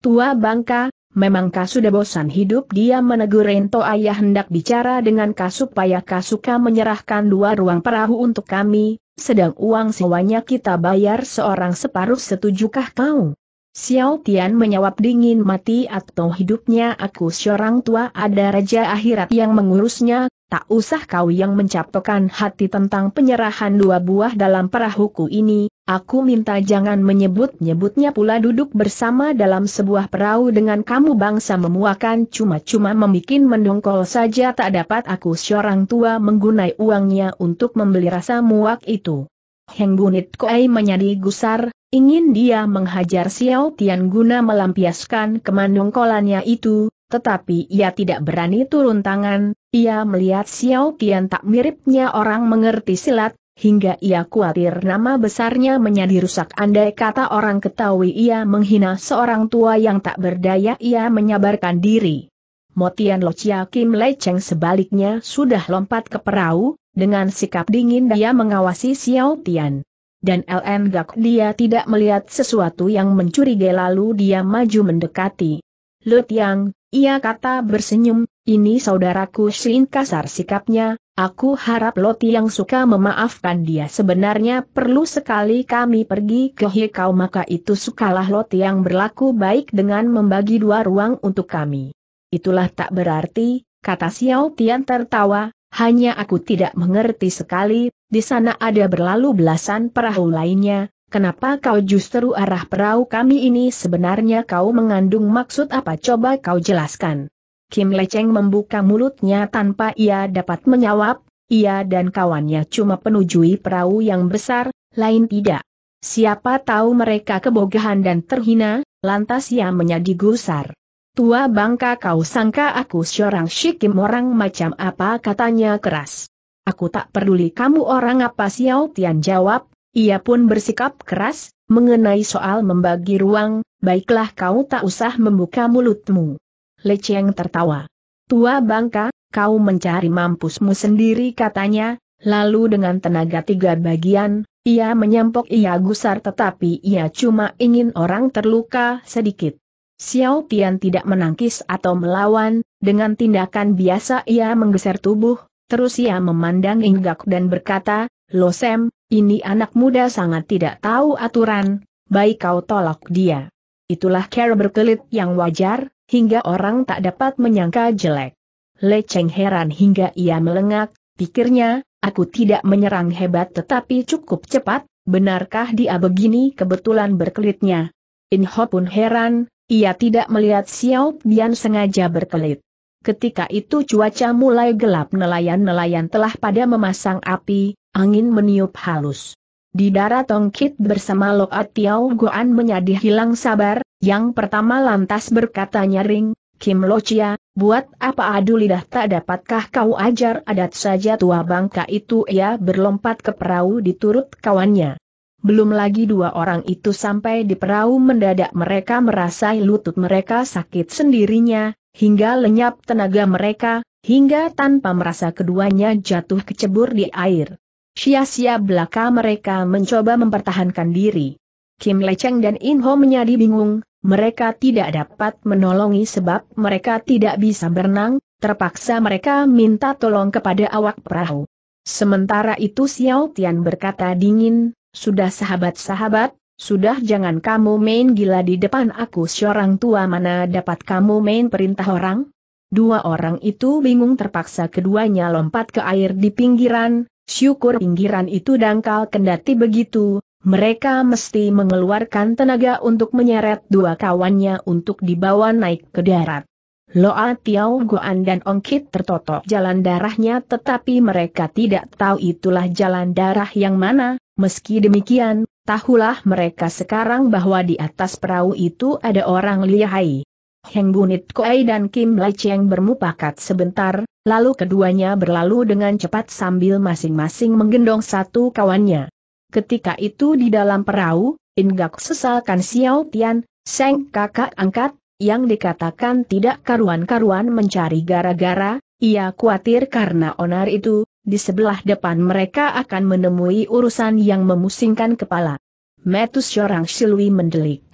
Tua bangka, Memangkah sudah bosan hidup dia menegur Rento ayah hendak bicara dengan Kasupaya Kasuka menyerahkan dua ruang perahu untuk kami, sedang uang sewanya kita bayar seorang separuh setujukah kau? Xiao Tian menjawab dingin mati atau hidupnya aku seorang tua ada raja akhirat yang mengurusnya, tak usah kau yang mencaptokan hati tentang penyerahan dua buah dalam perahuku ini, Aku minta jangan menyebut-nyebutnya pula duduk bersama dalam sebuah perahu dengan kamu bangsa memuakan cuma-cuma membuat mendongkol saja tak dapat aku seorang tua menggunai uangnya untuk membeli rasa muak itu. Heng Bunit Koei menyadi gusar, ingin dia menghajar Xiao Tian guna melampiaskan kemandongkolannya itu, tetapi ia tidak berani turun tangan, ia melihat Xiao Tian tak miripnya orang mengerti silat, Hingga ia khawatir nama besarnya menjadi rusak andai kata orang ketahui ia menghina seorang tua yang tak berdaya ia menyabarkan diri. Motian Lo Chia Kim Cheng sebaliknya sudah lompat ke perahu, dengan sikap dingin dia mengawasi Xiao Tian. Dan LN Gak dia tidak melihat sesuatu yang mencurigai lalu dia maju mendekati. Lut Yang, ia kata bersenyum, ini saudaraku Shin kasar sikapnya, Aku harap Loti yang suka memaafkan dia sebenarnya perlu sekali kami pergi ke Hikau maka itu sukalah Loti yang berlaku baik dengan membagi dua ruang untuk kami. Itulah tak berarti, kata Xiao Tian tertawa, hanya aku tidak mengerti sekali, di sana ada berlalu belasan perahu lainnya, Kenapa kau justru arah perahu kami ini sebenarnya kau mengandung maksud apa coba kau jelaskan. Kim Lecheng membuka mulutnya tanpa ia dapat menjawab, ia dan kawannya cuma penujui perahu yang besar, lain tidak. Siapa tahu mereka kebogahan dan terhina, lantas ia menjadi gusar. Tua bangka kau sangka aku seorang shikim orang macam apa katanya keras. Aku tak peduli kamu orang apa Xiao Tian jawab, ia pun bersikap keras, mengenai soal membagi ruang, baiklah kau tak usah membuka mulutmu. Le Lecheng tertawa. Tua bangka, kau mencari mampusmu sendiri katanya, lalu dengan tenaga tiga bagian, ia menyempok ia gusar tetapi ia cuma ingin orang terluka sedikit. Xiao Tian tidak menangkis atau melawan, dengan tindakan biasa ia menggeser tubuh, terus ia memandang Inggak dan berkata, Lo Sam, ini anak muda sangat tidak tahu aturan, baik kau tolak dia. Itulah cara berkelit yang wajar, hingga orang tak dapat menyangka jelek. Le Cheng heran hingga ia melengak, pikirnya, aku tidak menyerang hebat tetapi cukup cepat, benarkah dia begini kebetulan berkelitnya? In Ho pun heran, ia tidak melihat Xiao Bian sengaja berkelit. Ketika itu cuaca mulai gelap nelayan-nelayan telah pada memasang api, angin meniup halus. Di darat Tongkit bersama Loat Tiao Goan menyadih hilang sabar, yang pertama lantas berkata nyaring, Kim Lochia, buat apa adu lidah tak dapatkah kau ajar adat saja tua bangka itu ia berlompat ke perahu diturut kawannya. Belum lagi dua orang itu sampai di perahu mendadak mereka merasa lutut mereka sakit sendirinya, hingga lenyap tenaga mereka, hingga tanpa merasa keduanya jatuh kecebur di air. Sia-sia belaka mereka mencoba mempertahankan diri. Kim Leceng dan Inho menjadi bingung, mereka tidak dapat menolongi sebab mereka tidak bisa berenang, terpaksa mereka minta tolong kepada awak perahu. Sementara itu Xiao Tian berkata dingin, sudah sahabat-sahabat, sudah jangan kamu main gila di depan aku seorang tua mana dapat kamu main perintah orang? Dua orang itu bingung terpaksa keduanya lompat ke air di pinggiran, syukur pinggiran itu dangkal kendati begitu, mereka mesti mengeluarkan tenaga untuk menyeret dua kawannya untuk dibawa naik ke darat. Loa Tiao Guan dan Ongkit tertotok jalan darahnya tetapi mereka tidak tahu itulah jalan darah yang mana, meski demikian, tahulah mereka sekarang bahwa di atas perahu itu ada orang lihai. Heng Bunit Koei dan Kim Lai Cheng bermupakat sebentar, lalu keduanya berlalu dengan cepat sambil masing-masing menggendong satu kawannya ketika itu di dalam perahu, Inggak sesalkan Xiao Tian, Seng kakak angkat, yang dikatakan tidak karuan-karuan mencari gara-gara, ia khawatir karena onar itu, di sebelah depan mereka akan menemui urusan yang memusingkan kepala. Metus Yorang Silwi mendelik.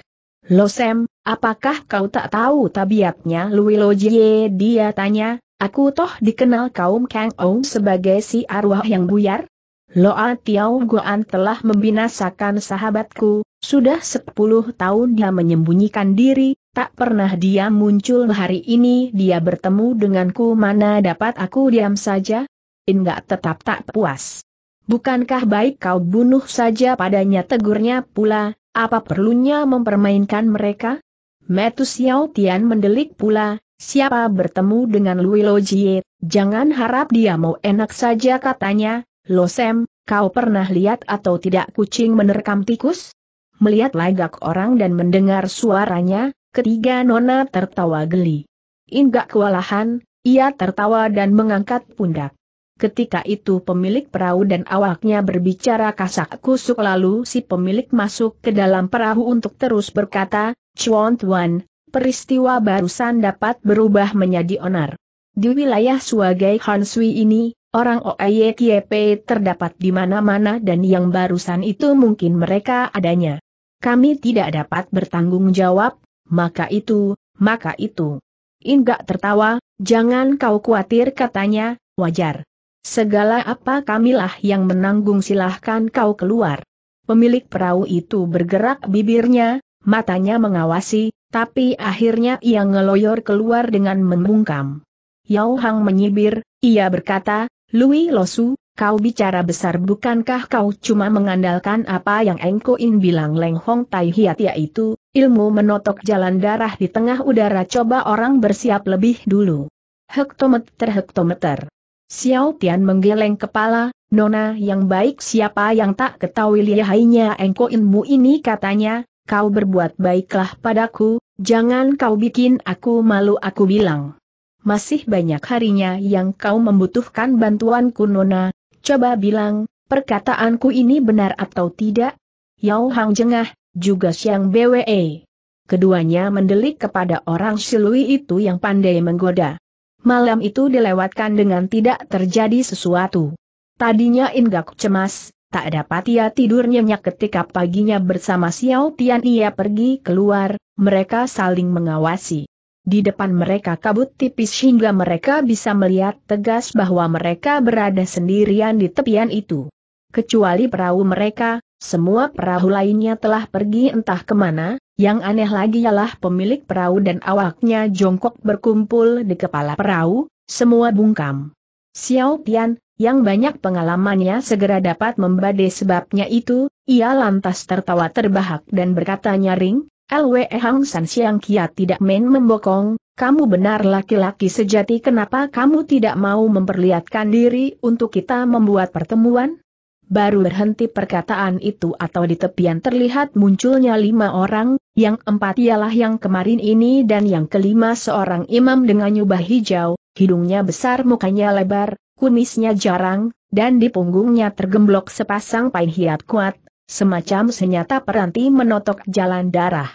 Lo Sam, apakah kau tak tahu tabiatnya Lui Lo Jie? Dia tanya, aku toh dikenal kaum Kang Ong sebagai si arwah yang buyar? Loa Tiao Guan telah membinasakan sahabatku, sudah sepuluh tahun dia menyembunyikan diri, tak pernah dia muncul hari ini dia bertemu denganku mana dapat aku diam saja? Enggak tetap tak puas. Bukankah baik kau bunuh saja padanya tegurnya pula, apa perlunya mempermainkan mereka? Metu Xiao Tian mendelik pula, siapa bertemu dengan Lui Jie, jangan harap dia mau enak saja katanya, Losem, kau pernah lihat atau tidak kucing menerkam tikus? Melihat lagak orang dan mendengar suaranya, ketiga nona tertawa geli. Inggak kewalahan, ia tertawa dan mengangkat pundak. Ketika itu pemilik perahu dan awaknya berbicara kasak kusuk lalu si pemilik masuk ke dalam perahu untuk terus berkata, Chuan Tuan, peristiwa barusan dapat berubah menjadi onar. Di wilayah Suagai Hansui ini, orang Kiepe terdapat di mana-mana dan yang barusan itu mungkin mereka adanya. Kami tidak dapat bertanggung jawab, maka itu, maka itu. Inggak tertawa, jangan kau khawatir katanya, wajar. Segala apa kamilah yang menanggung silahkan kau keluar. Pemilik perahu itu bergerak bibirnya, matanya mengawasi, tapi akhirnya ia ngeloyor keluar dengan membungkam. Yao Hang menyibir, ia berkata, Lui Losu, kau bicara besar bukankah kau cuma mengandalkan apa yang Engko In bilang Leng Hong Tai Hiat yaitu, ilmu menotok jalan darah di tengah udara coba orang bersiap lebih dulu. Hektometer hektometer. Xiao Tian menggeleng kepala, Nona yang baik siapa yang tak ketahui lihainya engko ilmu ini katanya, kau berbuat baiklah padaku, jangan kau bikin aku malu aku bilang masih banyak harinya yang kau membutuhkan bantuanku Nona, coba bilang, perkataanku ini benar atau tidak? Yao Hang jengah, juga Siang BWE. Keduanya mendelik kepada orang Silui itu yang pandai menggoda. Malam itu dilewatkan dengan tidak terjadi sesuatu. Tadinya Inggak cemas, tak dapat ia tidur nyenyak ketika paginya bersama Xiao Tian ia pergi keluar, mereka saling mengawasi. Di depan mereka kabut tipis hingga mereka bisa melihat tegas bahwa mereka berada sendirian di tepian itu. Kecuali perahu mereka, semua perahu lainnya telah pergi entah kemana, yang aneh lagi ialah pemilik perahu dan awaknya jongkok berkumpul di kepala perahu, semua bungkam. Xiao Tian, yang banyak pengalamannya segera dapat membade sebabnya itu, ia lantas tertawa terbahak dan berkata nyaring, LWE Hang San Siang Kia tidak main membokong, kamu benar laki-laki sejati kenapa kamu tidak mau memperlihatkan diri untuk kita membuat pertemuan? Baru berhenti perkataan itu atau di tepian terlihat munculnya lima orang, yang empat ialah yang kemarin ini dan yang kelima seorang imam dengan nyubah hijau, hidungnya besar mukanya lebar, kumisnya jarang, dan di punggungnya tergemblok sepasang pain hiat kuat, Semacam senyata peranti menotok jalan darah.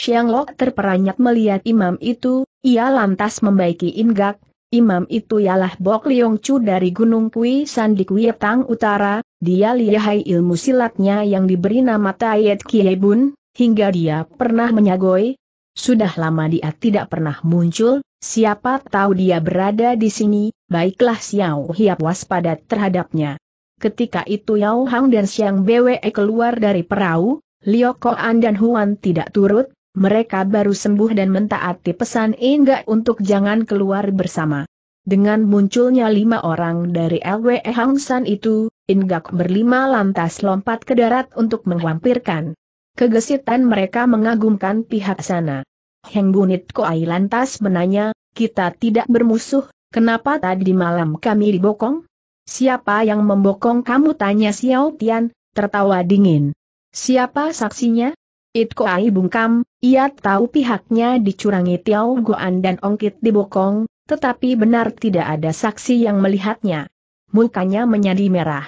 Xiang Lok terperanjat melihat imam itu, ia lantas membaiki Ingak, imam itu ialah Bok Liong Chu dari Gunung Kui Sandi Kui Tang Utara, dia lihai ilmu silatnya yang diberi nama Tayet Kie Bun, hingga dia pernah menyagoi. Sudah lama dia tidak pernah muncul, siapa tahu dia berada di sini, baiklah Xiao Hiap waspada terhadapnya. Ketika itu Yao Hang dan Siang Bwe keluar dari perahu, Liu Koan dan Huan tidak turut, mereka baru sembuh dan mentaati pesan Inga untuk jangan keluar bersama. Dengan munculnya lima orang dari LWE Hang San itu, Ingak berlima lantas lompat ke darat untuk menghampirkan. Kegesitan mereka mengagumkan pihak sana. Heng Bunit Koai lantas menanya, kita tidak bermusuh, kenapa tadi malam kami dibokong? Siapa yang membokong kamu tanya Xiao Tian, tertawa dingin. Siapa saksinya? Itko Ai bungkam, ia tahu pihaknya dicurangi Tiao Guan dan Ongkit dibokong, tetapi benar tidak ada saksi yang melihatnya. Mukanya menjadi merah.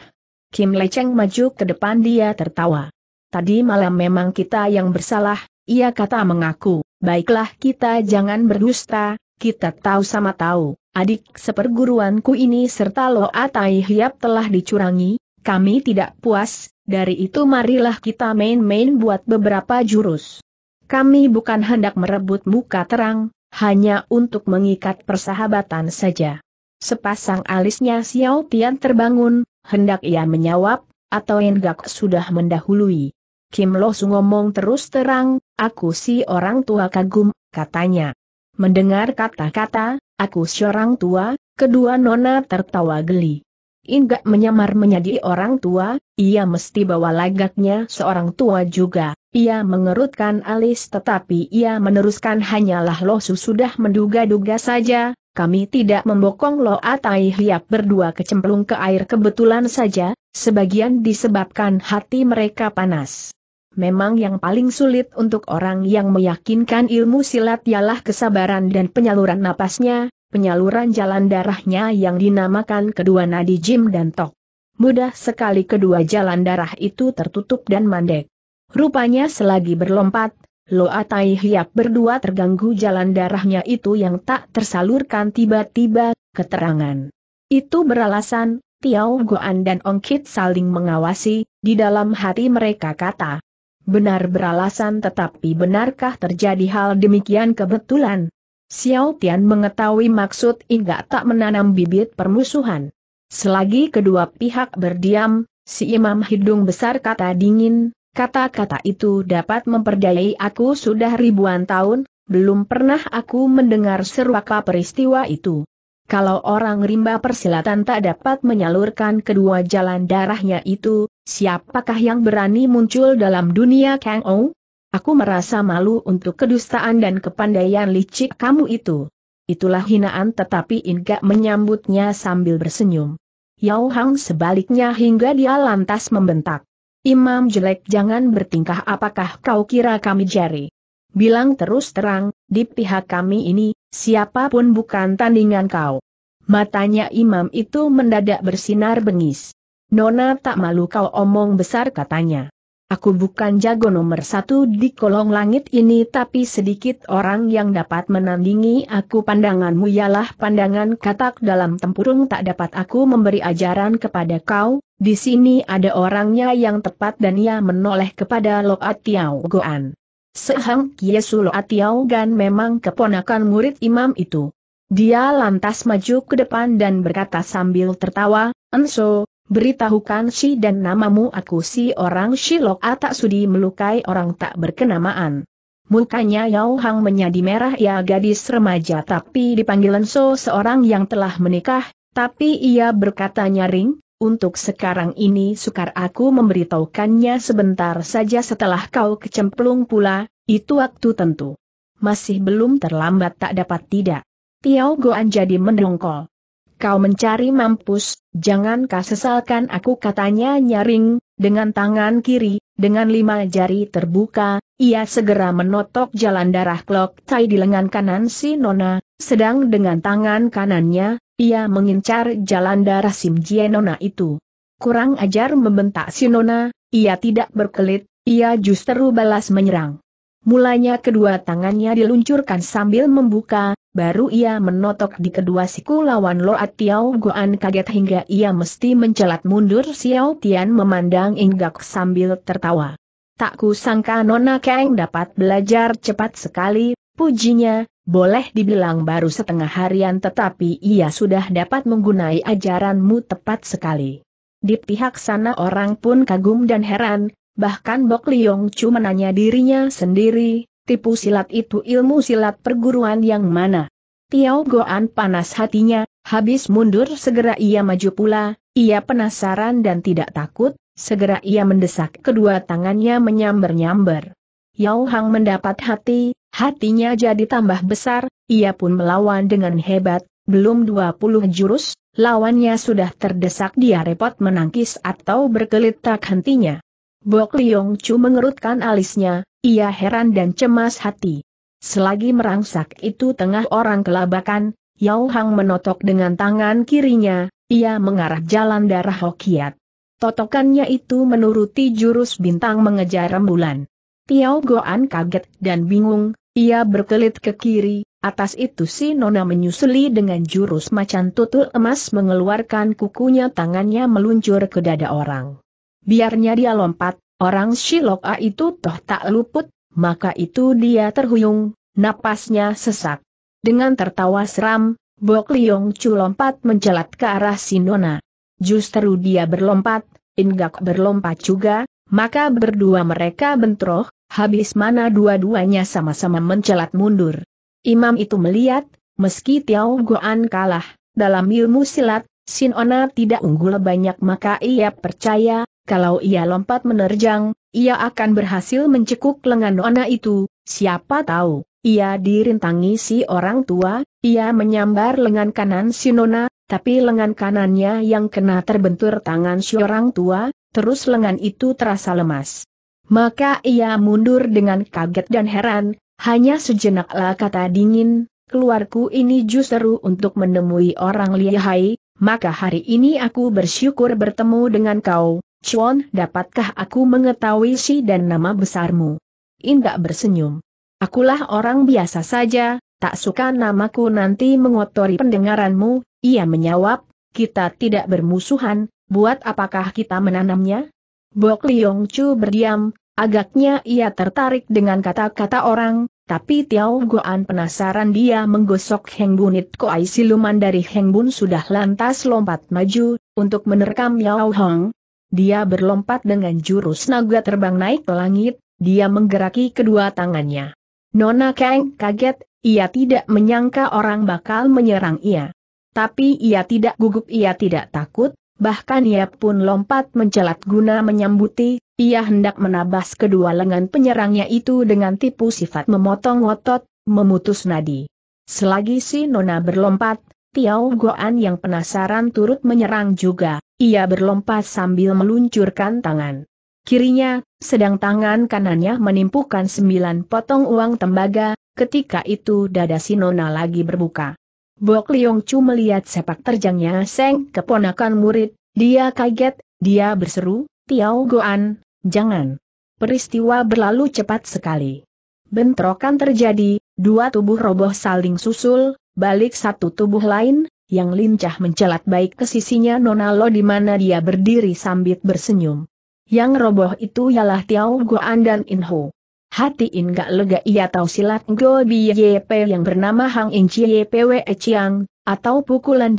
Kim Lecheng maju ke depan dia tertawa. Tadi malam memang kita yang bersalah, ia kata mengaku, baiklah kita jangan berdusta, kita tahu sama tahu adik seperguruanku ini serta Loa Tai Hiap telah dicurangi, kami tidak puas, dari itu marilah kita main-main buat beberapa jurus. Kami bukan hendak merebut muka terang, hanya untuk mengikat persahabatan saja. Sepasang alisnya Xiao Tian terbangun, hendak ia menyawab, atau Enggak sudah mendahului. Kim Lo Su ngomong terus terang, aku si orang tua kagum, katanya. Mendengar kata-kata, Aku seorang tua, kedua nona tertawa geli. Inggak menyamar menjadi orang tua, ia mesti bawa lagaknya seorang tua juga. Ia mengerutkan alis tetapi ia meneruskan hanyalah Losu sudah menduga-duga saja, kami tidak membokong Lo Atai Hiap berdua kecemplung ke air kebetulan saja, sebagian disebabkan hati mereka panas. Memang yang paling sulit untuk orang yang meyakinkan ilmu silat ialah kesabaran dan penyaluran napasnya, penyaluran jalan darahnya yang dinamakan kedua nadi jim dan tok. Mudah sekali kedua jalan darah itu tertutup dan mandek. Rupanya selagi berlompat, Loa Tai Hiap berdua terganggu jalan darahnya itu yang tak tersalurkan tiba-tiba, keterangan. Itu beralasan, Tiao Goan dan Ongkit saling mengawasi, di dalam hati mereka kata, Benar beralasan tetapi benarkah terjadi hal demikian kebetulan? Xiao Tian mengetahui maksud hingga tak menanam bibit permusuhan. Selagi kedua pihak berdiam, si imam hidung besar kata dingin, kata-kata itu dapat memperdayai aku sudah ribuan tahun, belum pernah aku mendengar seruaka peristiwa itu. Kalau orang rimba persilatan tak dapat menyalurkan kedua jalan darahnya itu, siapakah yang berani muncul dalam dunia Kang Ou? Aku merasa malu untuk kedustaan dan kepandaian licik kamu itu. Itulah hinaan tetapi Inga menyambutnya sambil bersenyum. Yao Hang sebaliknya hingga dia lantas membentak. Imam jelek jangan bertingkah apakah kau kira kami jari? Bilang terus terang, di pihak kami ini, Siapapun bukan tandingan kau. Matanya imam itu mendadak bersinar bengis. Nona tak malu kau omong besar katanya. Aku bukan jago nomor satu di kolong langit ini tapi sedikit orang yang dapat menandingi aku pandanganmu ialah pandangan katak dalam tempurung tak dapat aku memberi ajaran kepada kau, di sini ada orangnya yang tepat dan ia menoleh kepada Loat Tiao Goan. Sehang sulo Atiao Gan memang keponakan murid imam itu. Dia lantas maju ke depan dan berkata sambil tertawa, Enso, beritahukan si dan namamu aku si orang Shilok tak sudi melukai orang tak berkenamaan. Mukanya Yao Hang menjadi merah ya gadis remaja tapi dipanggil Enso seorang yang telah menikah, tapi ia berkata nyaring, untuk sekarang ini sukar aku memberitahukannya sebentar saja setelah kau kecemplung pula, itu waktu tentu. Masih belum terlambat tak dapat tidak. Tiao Goan jadi mendongkol. Kau mencari mampus, jangan kau sesalkan aku katanya nyaring, dengan tangan kiri, dengan lima jari terbuka, ia segera menotok jalan darah Klok Tai di lengan kanan si Nona, sedang dengan tangan kanannya, ia mengincar jalan darah Sim Jienona itu. Kurang ajar membentak Sinona, ia tidak berkelit, ia justru balas menyerang. Mulanya kedua tangannya diluncurkan sambil membuka, baru ia menotok di kedua siku lawan Loat Tiao Guan kaget hingga ia mesti mencelat mundur Xiao Tian memandang Inggak sambil tertawa. Tak kusangka Nona Kang dapat belajar cepat sekali, pujinya, boleh dibilang baru setengah harian tetapi ia sudah dapat menggunai ajaranmu tepat sekali. Di pihak sana orang pun kagum dan heran, bahkan Bok Liong Chu menanya dirinya sendiri, tipu silat itu ilmu silat perguruan yang mana. Tiao Goan panas hatinya, habis mundur segera ia maju pula, ia penasaran dan tidak takut, segera ia mendesak kedua tangannya menyamber-nyamber. Yao Hang mendapat hati, Hatinya jadi tambah besar, ia pun melawan dengan hebat, belum 20 jurus, lawannya sudah terdesak dia repot menangkis atau berkelit tak hentinya. Bok Liong Chu mengerutkan alisnya, ia heran dan cemas hati. Selagi merangsak itu tengah orang kelabakan, Yao Hang menotok dengan tangan kirinya, ia mengarah jalan darah Hokiat. Totokannya itu menuruti jurus bintang mengejar rembulan. Tiao Goan kaget dan bingung, ia berkelit ke kiri, atas itu si Nona menyusuli dengan jurus macan tutul emas mengeluarkan kukunya tangannya meluncur ke dada orang. Biarnya dia lompat, orang Shiloka itu toh tak luput, maka itu dia terhuyung, napasnya sesak. Dengan tertawa seram, Bok Liong Chu lompat mencelat ke arah si Nona. Justru dia berlompat, Ingak berlompat juga, maka berdua mereka bentroh, habis mana dua-duanya sama-sama mencelat mundur. Imam itu melihat, meski Tiao Goan kalah, dalam ilmu silat, Sinona tidak unggul banyak maka ia percaya, kalau ia lompat menerjang, ia akan berhasil mencekuk lengan Ona itu, siapa tahu, ia dirintangi si orang tua, ia menyambar lengan kanan Sinona, tapi lengan kanannya yang kena terbentur tangan si orang tua, terus lengan itu terasa lemas. Maka ia mundur dengan kaget dan heran, hanya sejenaklah kata dingin, keluarku ini justru untuk menemui orang lihai, maka hari ini aku bersyukur bertemu dengan kau, Chuan dapatkah aku mengetahui si dan nama besarmu? Indak bersenyum. Akulah orang biasa saja, tak suka namaku nanti mengotori pendengaranmu, ia menjawab, kita tidak bermusuhan, buat apakah kita menanamnya? Bok Liong Chu berdiam, Agaknya ia tertarik dengan kata-kata orang, tapi Tiao Goan penasaran dia menggosok Heng Bunit Koai siluman dari Heng Bun sudah lantas lompat maju, untuk menerkam Yao Hong. Dia berlompat dengan jurus naga terbang naik ke langit, dia menggeraki kedua tangannya. Nona Kang kaget, ia tidak menyangka orang bakal menyerang ia. Tapi ia tidak gugup ia tidak takut, bahkan ia pun lompat mencelat guna menyambuti, ia hendak menabas kedua lengan penyerangnya itu dengan tipu sifat memotong otot, memutus nadi. Selagi si Nona berlompat, Tiao Goan yang penasaran turut menyerang juga, ia berlompat sambil meluncurkan tangan kirinya, sedang tangan kanannya menimpukan sembilan potong uang tembaga, ketika itu dada si Nona lagi berbuka. Bok Liong Chu melihat sepak terjangnya Seng keponakan murid, dia kaget, dia berseru, Tiao Goan, jangan. Peristiwa berlalu cepat sekali. Bentrokan terjadi, dua tubuh roboh saling susul, balik satu tubuh lain, yang lincah mencelat baik ke sisinya Nona Lo di mana dia berdiri sambil bersenyum. Yang roboh itu ialah Tiao goan dan Inho. Hati In gak lega ia tahu silat Go Pe yang bernama Hang In Chiepwe Chiang, atau pukulan 28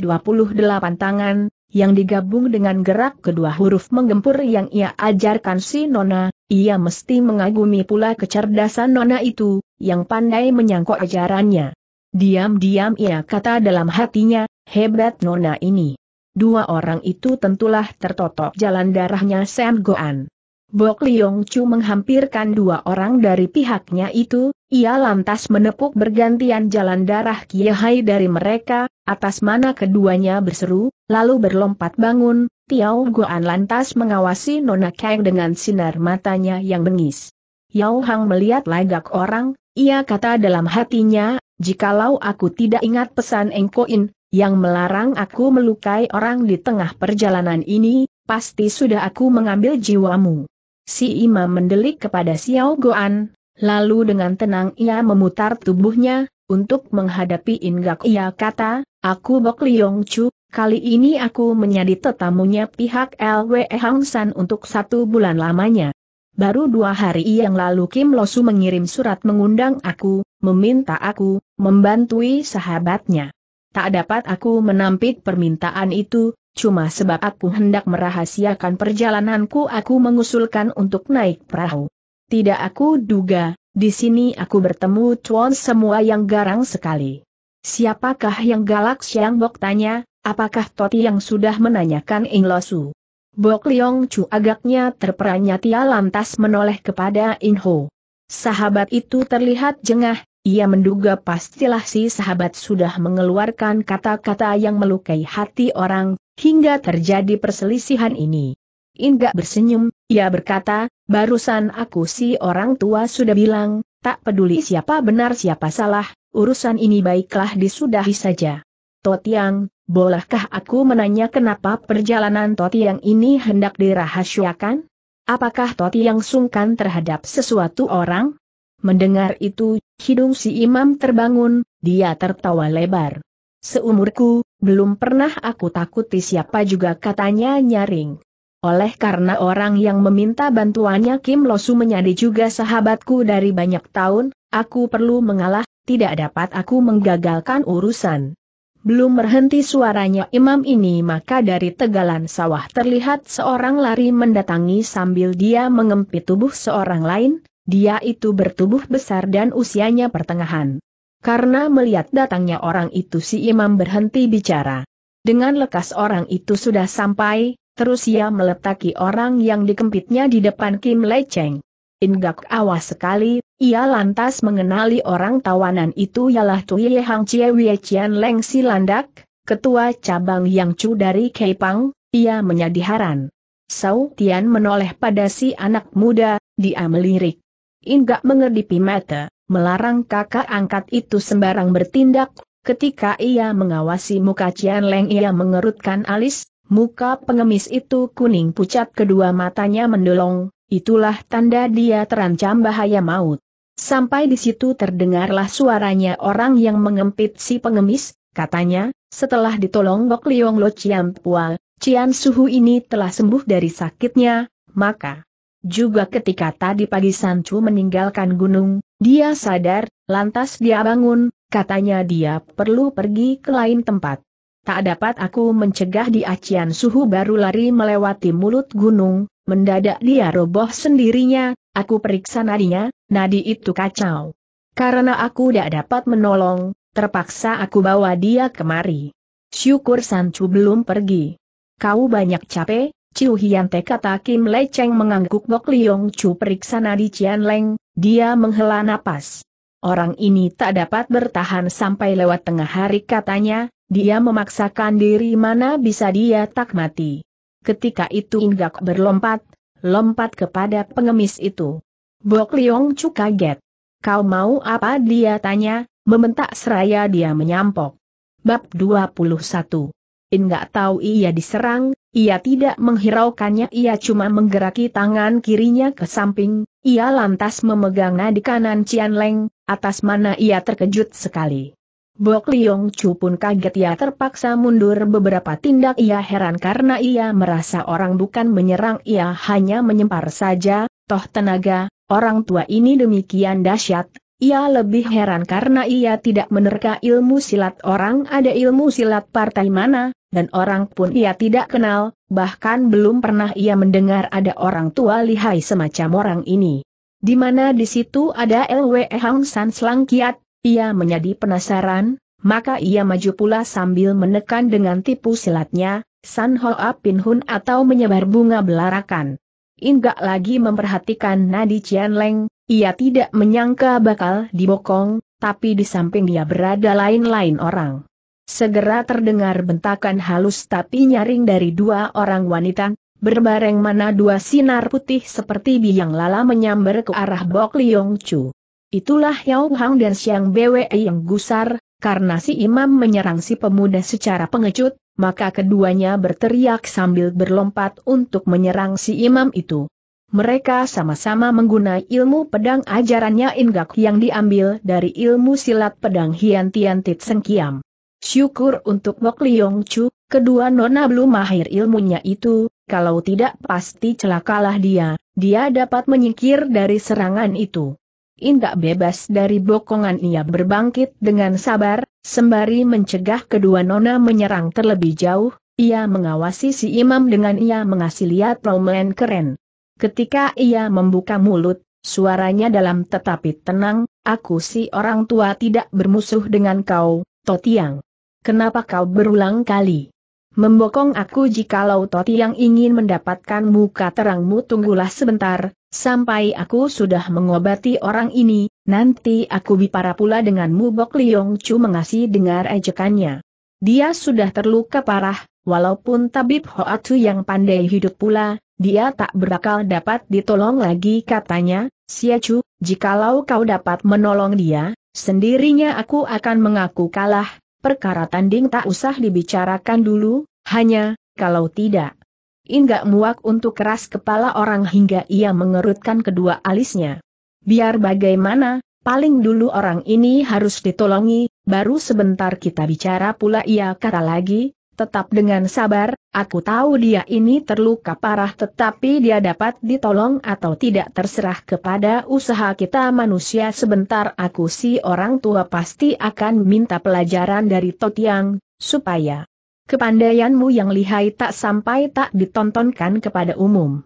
tangan, yang digabung dengan gerak kedua huruf menggempur yang ia ajarkan si Nona, ia mesti mengagumi pula kecerdasan Nona itu, yang pandai menyangkut ajarannya. Diam-diam ia kata dalam hatinya, hebat Nona ini. Dua orang itu tentulah tertotok jalan darahnya Sam Goan. Bok Liong Chu menghampirkan dua orang dari pihaknya itu, ia lantas menepuk bergantian jalan darah Kiai dari mereka, atas mana keduanya berseru, lalu berlompat bangun, Tiao Guan lantas mengawasi Nona Kang dengan sinar matanya yang bengis. Yao Hang melihat lagak orang, ia kata dalam hatinya, jikalau aku tidak ingat pesan Engkoin, yang melarang aku melukai orang di tengah perjalanan ini, pasti sudah aku mengambil jiwamu. Si imam mendelik kepada Xiao Guan. Lalu dengan tenang ia memutar tubuhnya, untuk menghadapi Inggak ia kata, aku Bok Liong Chu, kali ini aku menjadi tetamunya pihak LWE Hang San untuk satu bulan lamanya. Baru dua hari yang lalu Kim Losu mengirim surat mengundang aku, meminta aku, membantui sahabatnya. Tak dapat aku menampik permintaan itu, cuma sebab aku hendak merahasiakan perjalananku aku mengusulkan untuk naik perahu. Tidak aku duga, di sini aku bertemu cuan semua yang garang sekali. Siapakah yang galak Siang Bok tanya, apakah Toti yang sudah menanyakan Ing Losu? Bok Liong Chu agaknya terperanyatia lantas menoleh kepada In Ho. Sahabat itu terlihat jengah, ia menduga pastilah si sahabat sudah mengeluarkan kata-kata yang melukai hati orang, hingga terjadi perselisihan ini. Inga bersenyum, ia berkata, Barusan aku si orang tua sudah bilang, tak peduli siapa benar siapa salah, urusan ini baiklah disudahi saja. Totiang, bolehkah aku menanya kenapa perjalanan Totiang ini hendak dirahasiakan? Apakah Totiang sungkan terhadap sesuatu orang? Mendengar itu, hidung si imam terbangun, dia tertawa lebar. Seumurku, belum pernah aku takuti siapa juga katanya nyaring. Oleh karena orang yang meminta bantuannya Kim Losu menyadi juga sahabatku dari banyak tahun, aku perlu mengalah, tidak dapat aku menggagalkan urusan. Belum berhenti suaranya imam ini maka dari tegalan sawah terlihat seorang lari mendatangi sambil dia mengempit tubuh seorang lain, dia itu bertubuh besar dan usianya pertengahan. Karena melihat datangnya orang itu si imam berhenti bicara. Dengan lekas orang itu sudah sampai, Terus ia meletaki orang yang dikempitnya di depan Kim Lecheng. Cheng. Ingak awas sekali, ia lantas mengenali orang tawanan itu ialah Tuye Hang Chie Wie Chien Leng Si Landak, ketua cabang yang Chu dari Keipang, ia menjadi heran. Sau Tian menoleh pada si anak muda, dia melirik. Ingak mengedipi mata, melarang kakak angkat itu sembarang bertindak, ketika ia mengawasi muka Cian Leng ia mengerutkan alis, Muka pengemis itu kuning pucat kedua matanya mendolong, itulah tanda dia terancam bahaya maut. Sampai di situ terdengarlah suaranya orang yang mengempit si pengemis, katanya, setelah ditolong Bok Liong Lo Chiam Pual, Cian Suhu ini telah sembuh dari sakitnya, maka juga ketika tadi pagi Sancu meninggalkan gunung, dia sadar, lantas dia bangun, katanya dia perlu pergi ke lain tempat. Tak dapat aku mencegah di acian suhu baru lari melewati mulut gunung, mendadak dia roboh sendirinya, aku periksa nadinya, nadi itu kacau. Karena aku tak dapat menolong, terpaksa aku bawa dia kemari. Syukur Sancu belum pergi. Kau banyak capek, Ciu Hian Te kata Kim Leceng mengangguk Bok Liong Chu periksa nadi Cian Leng, dia menghela napas. Orang ini tak dapat bertahan sampai lewat tengah hari katanya, dia memaksakan diri mana bisa dia tak mati. Ketika itu Inggak berlompat, lompat kepada pengemis itu. Bok Liong Chu kaget. Kau mau apa dia tanya, membentak seraya dia menyampok. Bab 21 Inggak tahu ia diserang, ia tidak menghiraukannya ia cuma menggeraki tangan kirinya ke samping, ia lantas memegang nadi kanan Cian Leng, atas mana ia terkejut sekali. Bok Liong Chu pun kaget ia terpaksa mundur beberapa tindak ia heran karena ia merasa orang bukan menyerang ia hanya menyempar saja, toh tenaga, orang tua ini demikian dahsyat, ia lebih heran karena ia tidak menerka ilmu silat orang ada ilmu silat partai mana, dan orang pun ia tidak kenal, bahkan belum pernah ia mendengar ada orang tua lihai semacam orang ini. Di mana di situ ada LWE Hang San Selangkiat, ia menjadi penasaran, maka ia maju pula sambil menekan dengan tipu silatnya, San Hoa Pin Hun atau menyebar bunga belarakan. Inggak lagi memperhatikan nadi Cian Leng, ia tidak menyangka bakal dibokong, tapi di samping dia berada lain-lain orang. Segera terdengar bentakan halus tapi nyaring dari dua orang wanita, berbareng mana dua sinar putih seperti biang lala menyambar ke arah Bok Liong Chu. Itulah Yao Hang dan Siang Bwe yang gusar, karena si imam menyerang si pemuda secara pengecut, maka keduanya berteriak sambil berlompat untuk menyerang si imam itu. Mereka sama-sama menggunakan ilmu pedang ajarannya Ingak yang diambil dari ilmu silat pedang Hian Tian Tit Sengkiam. Syukur untuk Mok Liong Chu, kedua nona belum mahir ilmunya itu, kalau tidak pasti celakalah dia, dia dapat menyingkir dari serangan itu. Indak bebas dari bokongan ia berbangkit dengan sabar, sembari mencegah kedua nona menyerang terlebih jauh, ia mengawasi si imam dengan ia mengasih lihat romen keren. Ketika ia membuka mulut, suaranya dalam tetapi tenang, aku si orang tua tidak bermusuh dengan kau, Totiang. Kenapa kau berulang kali Membokong aku jikalau Toti yang ingin mendapatkan muka terangmu tunggulah sebentar, sampai aku sudah mengobati orang ini, nanti aku bipara pula denganmu Bok Liong Chu mengasih dengar ejekannya. Dia sudah terluka parah, walaupun tabib Hoatu yang pandai hidup pula, dia tak berakal dapat ditolong lagi katanya, Sia Chu, jikalau kau dapat menolong dia, sendirinya aku akan mengaku kalah, perkara tanding tak usah dibicarakan dulu, hanya, kalau tidak. Inga muak untuk keras kepala orang hingga ia mengerutkan kedua alisnya. Biar bagaimana, paling dulu orang ini harus ditolongi, baru sebentar kita bicara pula ia kata lagi, Tetap dengan sabar, aku tahu dia ini terluka parah tetapi dia dapat ditolong atau tidak terserah kepada usaha kita manusia sebentar aku si orang tua pasti akan minta pelajaran dari Totiang, supaya kepandaianmu yang lihai tak sampai tak ditontonkan kepada umum.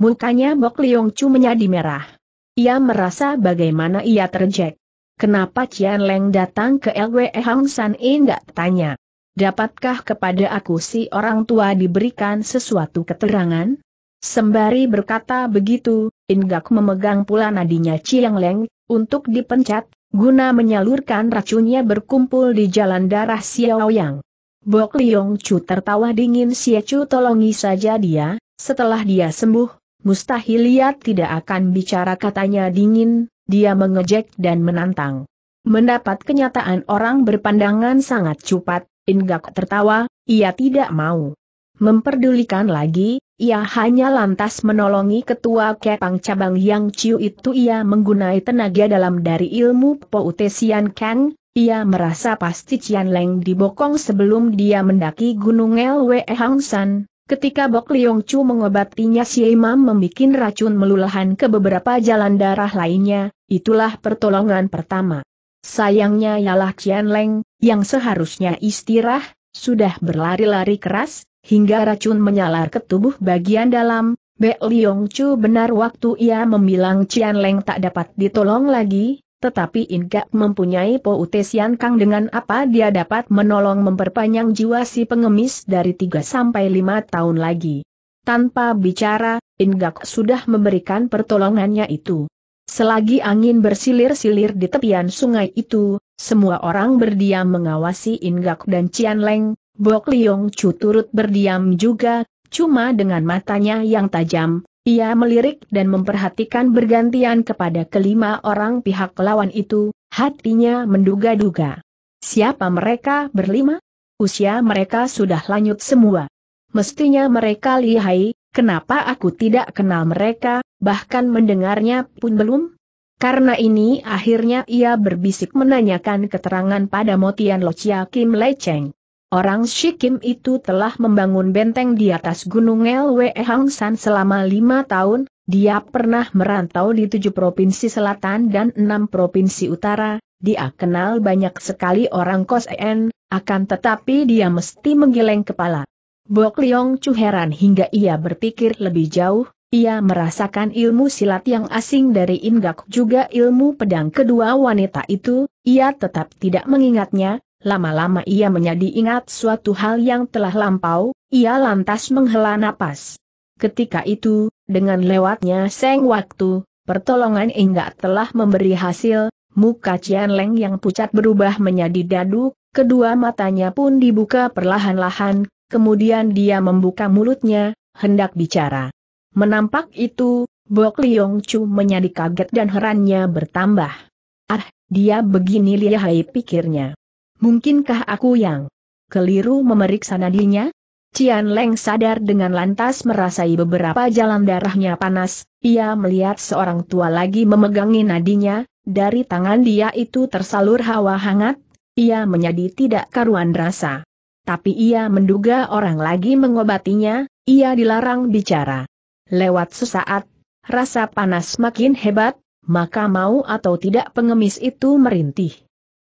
Mukanya Bok Leong Chu menjadi merah. Ia merasa bagaimana ia terjek. Kenapa Cian Leng datang ke LWE Hang San In tanya dapatkah kepada aku si orang tua diberikan sesuatu keterangan? Sembari berkata begitu, Inggak memegang pula nadinya Chiang Leng, untuk dipencet, guna menyalurkan racunnya berkumpul di jalan darah Xiao Xiaoyang. Bok Liong Chu tertawa dingin Xie Chu tolongi saja dia, setelah dia sembuh, mustahil ia tidak akan bicara katanya dingin, dia mengejek dan menantang. Mendapat kenyataan orang berpandangan sangat cepat, Inggak tertawa, ia tidak mau memperdulikan lagi, ia hanya lantas menolongi ketua kepang cabang yang Ciu itu ia menggunai tenaga dalam dari ilmu Poutesian Kang, ia merasa pasti Cian Leng dibokong sebelum dia mendaki gunung Lwe Hang San. Ketika Bok Liong Chu mengobatinya si imam membuat racun melulahan ke beberapa jalan darah lainnya, itulah pertolongan pertama. Sayangnya ialah Cian Leng, yang seharusnya istirah, sudah berlari-lari keras, hingga racun menyalar ke tubuh bagian dalam, Be Liong Chu benar waktu ia membilang Cian Leng tak dapat ditolong lagi, tetapi Ingak mempunyai poutesian kang dengan apa dia dapat menolong memperpanjang jiwa si pengemis dari 3 sampai 5 tahun lagi. Tanpa bicara, Ingak sudah memberikan pertolongannya itu. Selagi angin bersilir-silir di tepian sungai itu, semua orang berdiam mengawasi Ingak dan Cian Leng, Bok Liong Chu turut berdiam juga, cuma dengan matanya yang tajam, ia melirik dan memperhatikan bergantian kepada kelima orang pihak lawan itu, hatinya menduga-duga. Siapa mereka berlima? Usia mereka sudah lanjut semua. Mestinya mereka lihai, kenapa aku tidak kenal mereka, bahkan mendengarnya pun belum? Karena ini akhirnya ia berbisik menanyakan keterangan pada Motian Locia Kim Lecheng. Orang Shikim itu telah membangun benteng di atas Gunung Elwe Hang San selama lima tahun, dia pernah merantau di tujuh provinsi selatan dan enam provinsi utara, dia kenal banyak sekali orang kos en, akan tetapi dia mesti menggeleng kepala. Bok Leong Chu heran hingga ia berpikir lebih jauh, ia merasakan ilmu silat yang asing dari Inggak juga ilmu pedang kedua wanita itu, ia tetap tidak mengingatnya, lama-lama ia menjadi ingat suatu hal yang telah lampau, ia lantas menghela napas. Ketika itu, dengan lewatnya seng waktu, pertolongan Inggak telah memberi hasil, muka Cian Leng yang pucat berubah menjadi dadu, kedua matanya pun dibuka perlahan-lahan, kemudian dia membuka mulutnya, hendak bicara. Menampak itu, Bok Liong Chu menjadi kaget dan herannya bertambah. Ah, dia begini lihai pikirnya. Mungkinkah aku yang keliru memeriksa nadinya? Cian Leng sadar dengan lantas merasai beberapa jalan darahnya panas, ia melihat seorang tua lagi memegangi nadinya, dari tangan dia itu tersalur hawa hangat, ia menjadi tidak karuan rasa. Tapi ia menduga orang lagi mengobatinya, ia dilarang bicara. Lewat sesaat, rasa panas makin hebat, maka mau atau tidak pengemis itu merintih.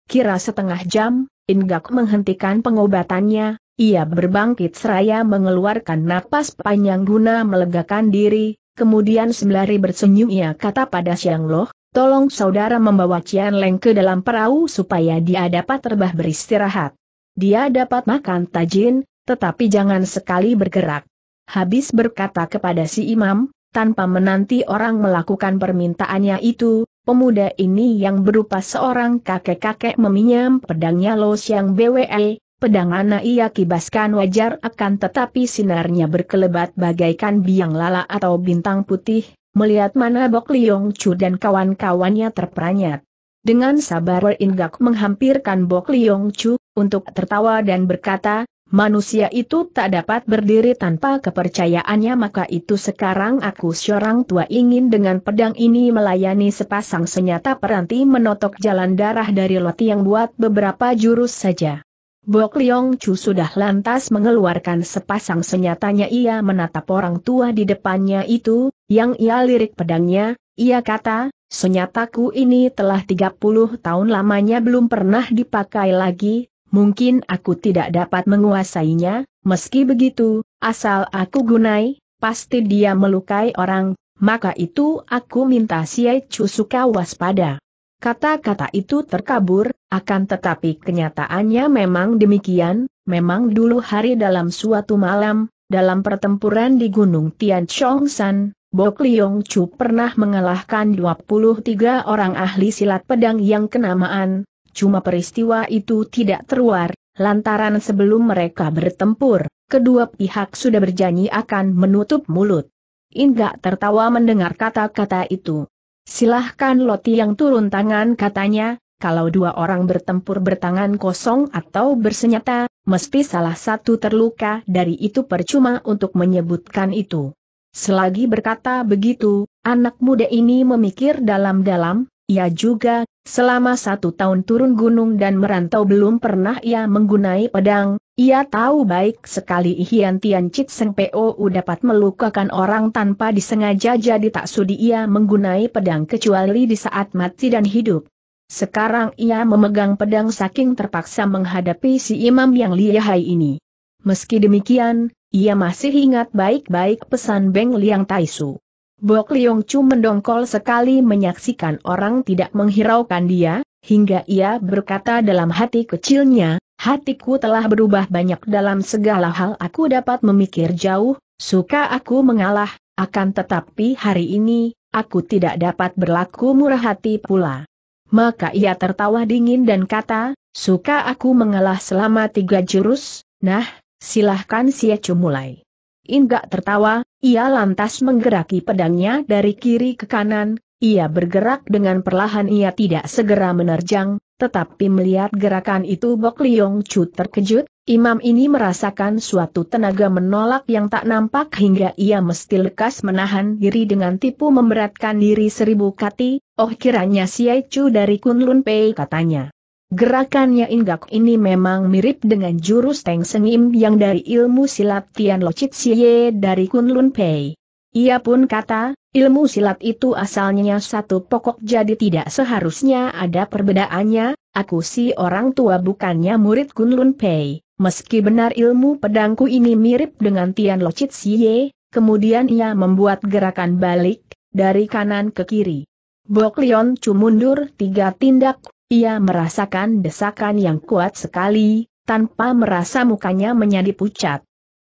Kira setengah jam, Ingak menghentikan pengobatannya, ia berbangkit seraya mengeluarkan napas panjang guna melegakan diri, kemudian sembari bersenyum ia kata pada Siang Loh, tolong saudara membawa Cian Leng ke dalam perahu supaya dia dapat terbah beristirahat. Dia dapat makan tajin, tetapi jangan sekali bergerak habis berkata kepada si imam, tanpa menanti orang melakukan permintaannya itu, pemuda ini yang berupa seorang kakek-kakek meminjam pedangnya Lo Siang BWE, pedang anak ia kibaskan wajar akan tetapi sinarnya berkelebat bagaikan biang lala atau bintang putih, melihat mana Bok Liong Chu dan kawan-kawannya terperanyat. Dengan sabar Ingak menghampirkan Bok Liong Chu, untuk tertawa dan berkata, Manusia itu tak dapat berdiri tanpa kepercayaannya maka itu sekarang aku seorang tua ingin dengan pedang ini melayani sepasang senyata peranti menotok jalan darah dari loti yang buat beberapa jurus saja. Bok Liong Chu sudah lantas mengeluarkan sepasang senyatanya ia menatap orang tua di depannya itu, yang ia lirik pedangnya, ia kata, senyataku ini telah 30 tahun lamanya belum pernah dipakai lagi, Mungkin aku tidak dapat menguasainya, meski begitu, asal aku gunai, pasti dia melukai orang, maka itu aku minta Siai Cusuka waspada. Kata-kata itu terkabur, akan tetapi kenyataannya memang demikian, memang dulu hari dalam suatu malam, dalam pertempuran di Gunung Tian San, Bok Liong Chu pernah mengalahkan 23 orang ahli silat pedang yang kenamaan, Cuma peristiwa itu tidak terluar, lantaran sebelum mereka bertempur, kedua pihak sudah berjanji akan menutup mulut. Inggak tertawa mendengar kata-kata itu. Silahkan Loti yang turun tangan katanya, kalau dua orang bertempur bertangan kosong atau bersenjata, mesti salah satu terluka dari itu percuma untuk menyebutkan itu. Selagi berkata begitu, anak muda ini memikir dalam-dalam, ia juga, selama satu tahun turun gunung dan merantau belum pernah ia menggunai pedang, ia tahu baik sekali Hian Tian Chit Seng POU dapat melukakan orang tanpa disengaja jadi tak sudi ia menggunai pedang kecuali di saat mati dan hidup. Sekarang ia memegang pedang saking terpaksa menghadapi si imam yang lihai ini. Meski demikian, ia masih ingat baik-baik pesan Beng Liang Taisu. Bok Liong Chu mendongkol sekali menyaksikan orang tidak menghiraukan dia, hingga ia berkata dalam hati kecilnya, hatiku telah berubah banyak dalam segala hal aku dapat memikir jauh, suka aku mengalah, akan tetapi hari ini, aku tidak dapat berlaku murah hati pula. Maka ia tertawa dingin dan kata, suka aku mengalah selama tiga jurus, nah, silahkan siacu Chu mulai. Inggak tertawa, ia lantas menggeraki pedangnya dari kiri ke kanan, ia bergerak dengan perlahan ia tidak segera menerjang, tetapi melihat gerakan itu Bok Liong Chu terkejut, imam ini merasakan suatu tenaga menolak yang tak nampak hingga ia mesti lekas menahan diri dengan tipu memberatkan diri seribu kati, oh kiranya Siai Chu dari Kunlun Pei katanya. Gerakannya Inggak ini memang mirip dengan jurus Teng Sengim yang dari ilmu silat Tian Lo Chit Siye dari Kunlun Pei. Ia pun kata, ilmu silat itu asalnya satu pokok jadi tidak seharusnya ada perbedaannya, aku si orang tua bukannya murid Kunlun Pei. Meski benar ilmu pedangku ini mirip dengan Tian Lo Chit Siye, kemudian ia membuat gerakan balik, dari kanan ke kiri. Bok Leon cu mundur tiga tindak, ia merasakan desakan yang kuat sekali, tanpa merasa mukanya menjadi pucat.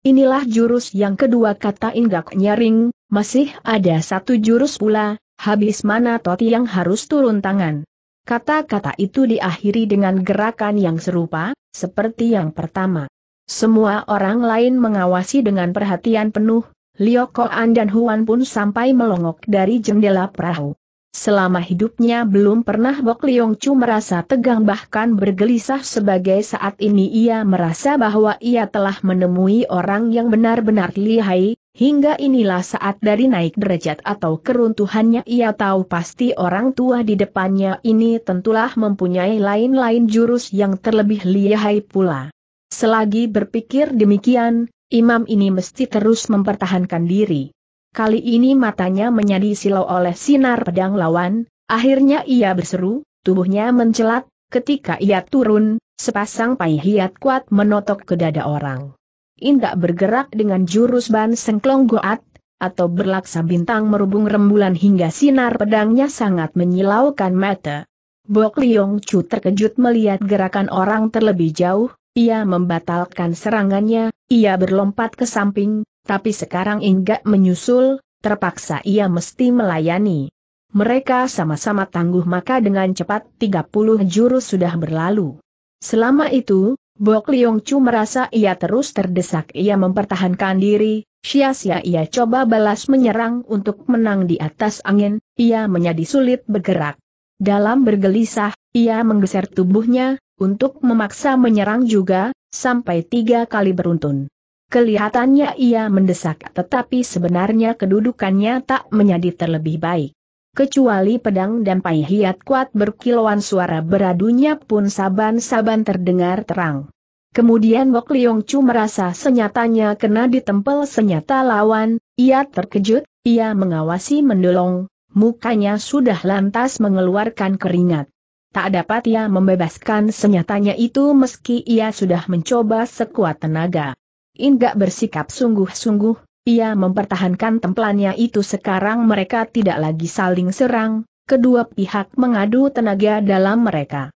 Inilah jurus yang kedua kata Inggak Nyaring, masih ada satu jurus pula, habis mana Toti yang harus turun tangan. Kata-kata itu diakhiri dengan gerakan yang serupa, seperti yang pertama. Semua orang lain mengawasi dengan perhatian penuh, Liokoan dan Huan pun sampai melongok dari jendela perahu. Selama hidupnya belum pernah Bok Leong Chu merasa tegang bahkan bergelisah sebagai saat ini ia merasa bahwa ia telah menemui orang yang benar-benar lihai, hingga inilah saat dari naik derajat atau keruntuhannya ia tahu pasti orang tua di depannya ini tentulah mempunyai lain-lain jurus yang terlebih lihai pula. Selagi berpikir demikian, imam ini mesti terus mempertahankan diri. Kali ini matanya menjadi silau oleh sinar pedang lawan, akhirnya ia berseru, tubuhnya mencelat, ketika ia turun, sepasang pai hiat kuat menotok ke dada orang. Indak bergerak dengan jurus ban sengklong goat, atau berlaksa bintang merubung rembulan hingga sinar pedangnya sangat menyilaukan mata. Bok Liong Chu terkejut melihat gerakan orang terlebih jauh, ia membatalkan serangannya, ia berlompat ke samping, tapi sekarang enggak menyusul, terpaksa ia mesti melayani. Mereka sama-sama tangguh maka dengan cepat 30 jurus sudah berlalu. Selama itu, Bok Liong Chu merasa ia terus terdesak ia mempertahankan diri, sia-sia ia coba balas menyerang untuk menang di atas angin, ia menjadi sulit bergerak. Dalam bergelisah, ia menggeser tubuhnya, untuk memaksa menyerang juga, sampai tiga kali beruntun. Kelihatannya ia mendesak tetapi sebenarnya kedudukannya tak menjadi terlebih baik. Kecuali pedang dan pai hiat kuat berkilauan suara beradunya pun saban-saban terdengar terang. Kemudian Bok Liong Chu merasa senyatanya kena ditempel senyata lawan, ia terkejut, ia mengawasi mendolong, mukanya sudah lantas mengeluarkan keringat. Tak dapat ia membebaskan senyatanya itu meski ia sudah mencoba sekuat tenaga. Inggak bersikap sungguh-sungguh, ia mempertahankan templannya itu sekarang mereka tidak lagi saling serang, kedua pihak mengadu tenaga dalam mereka.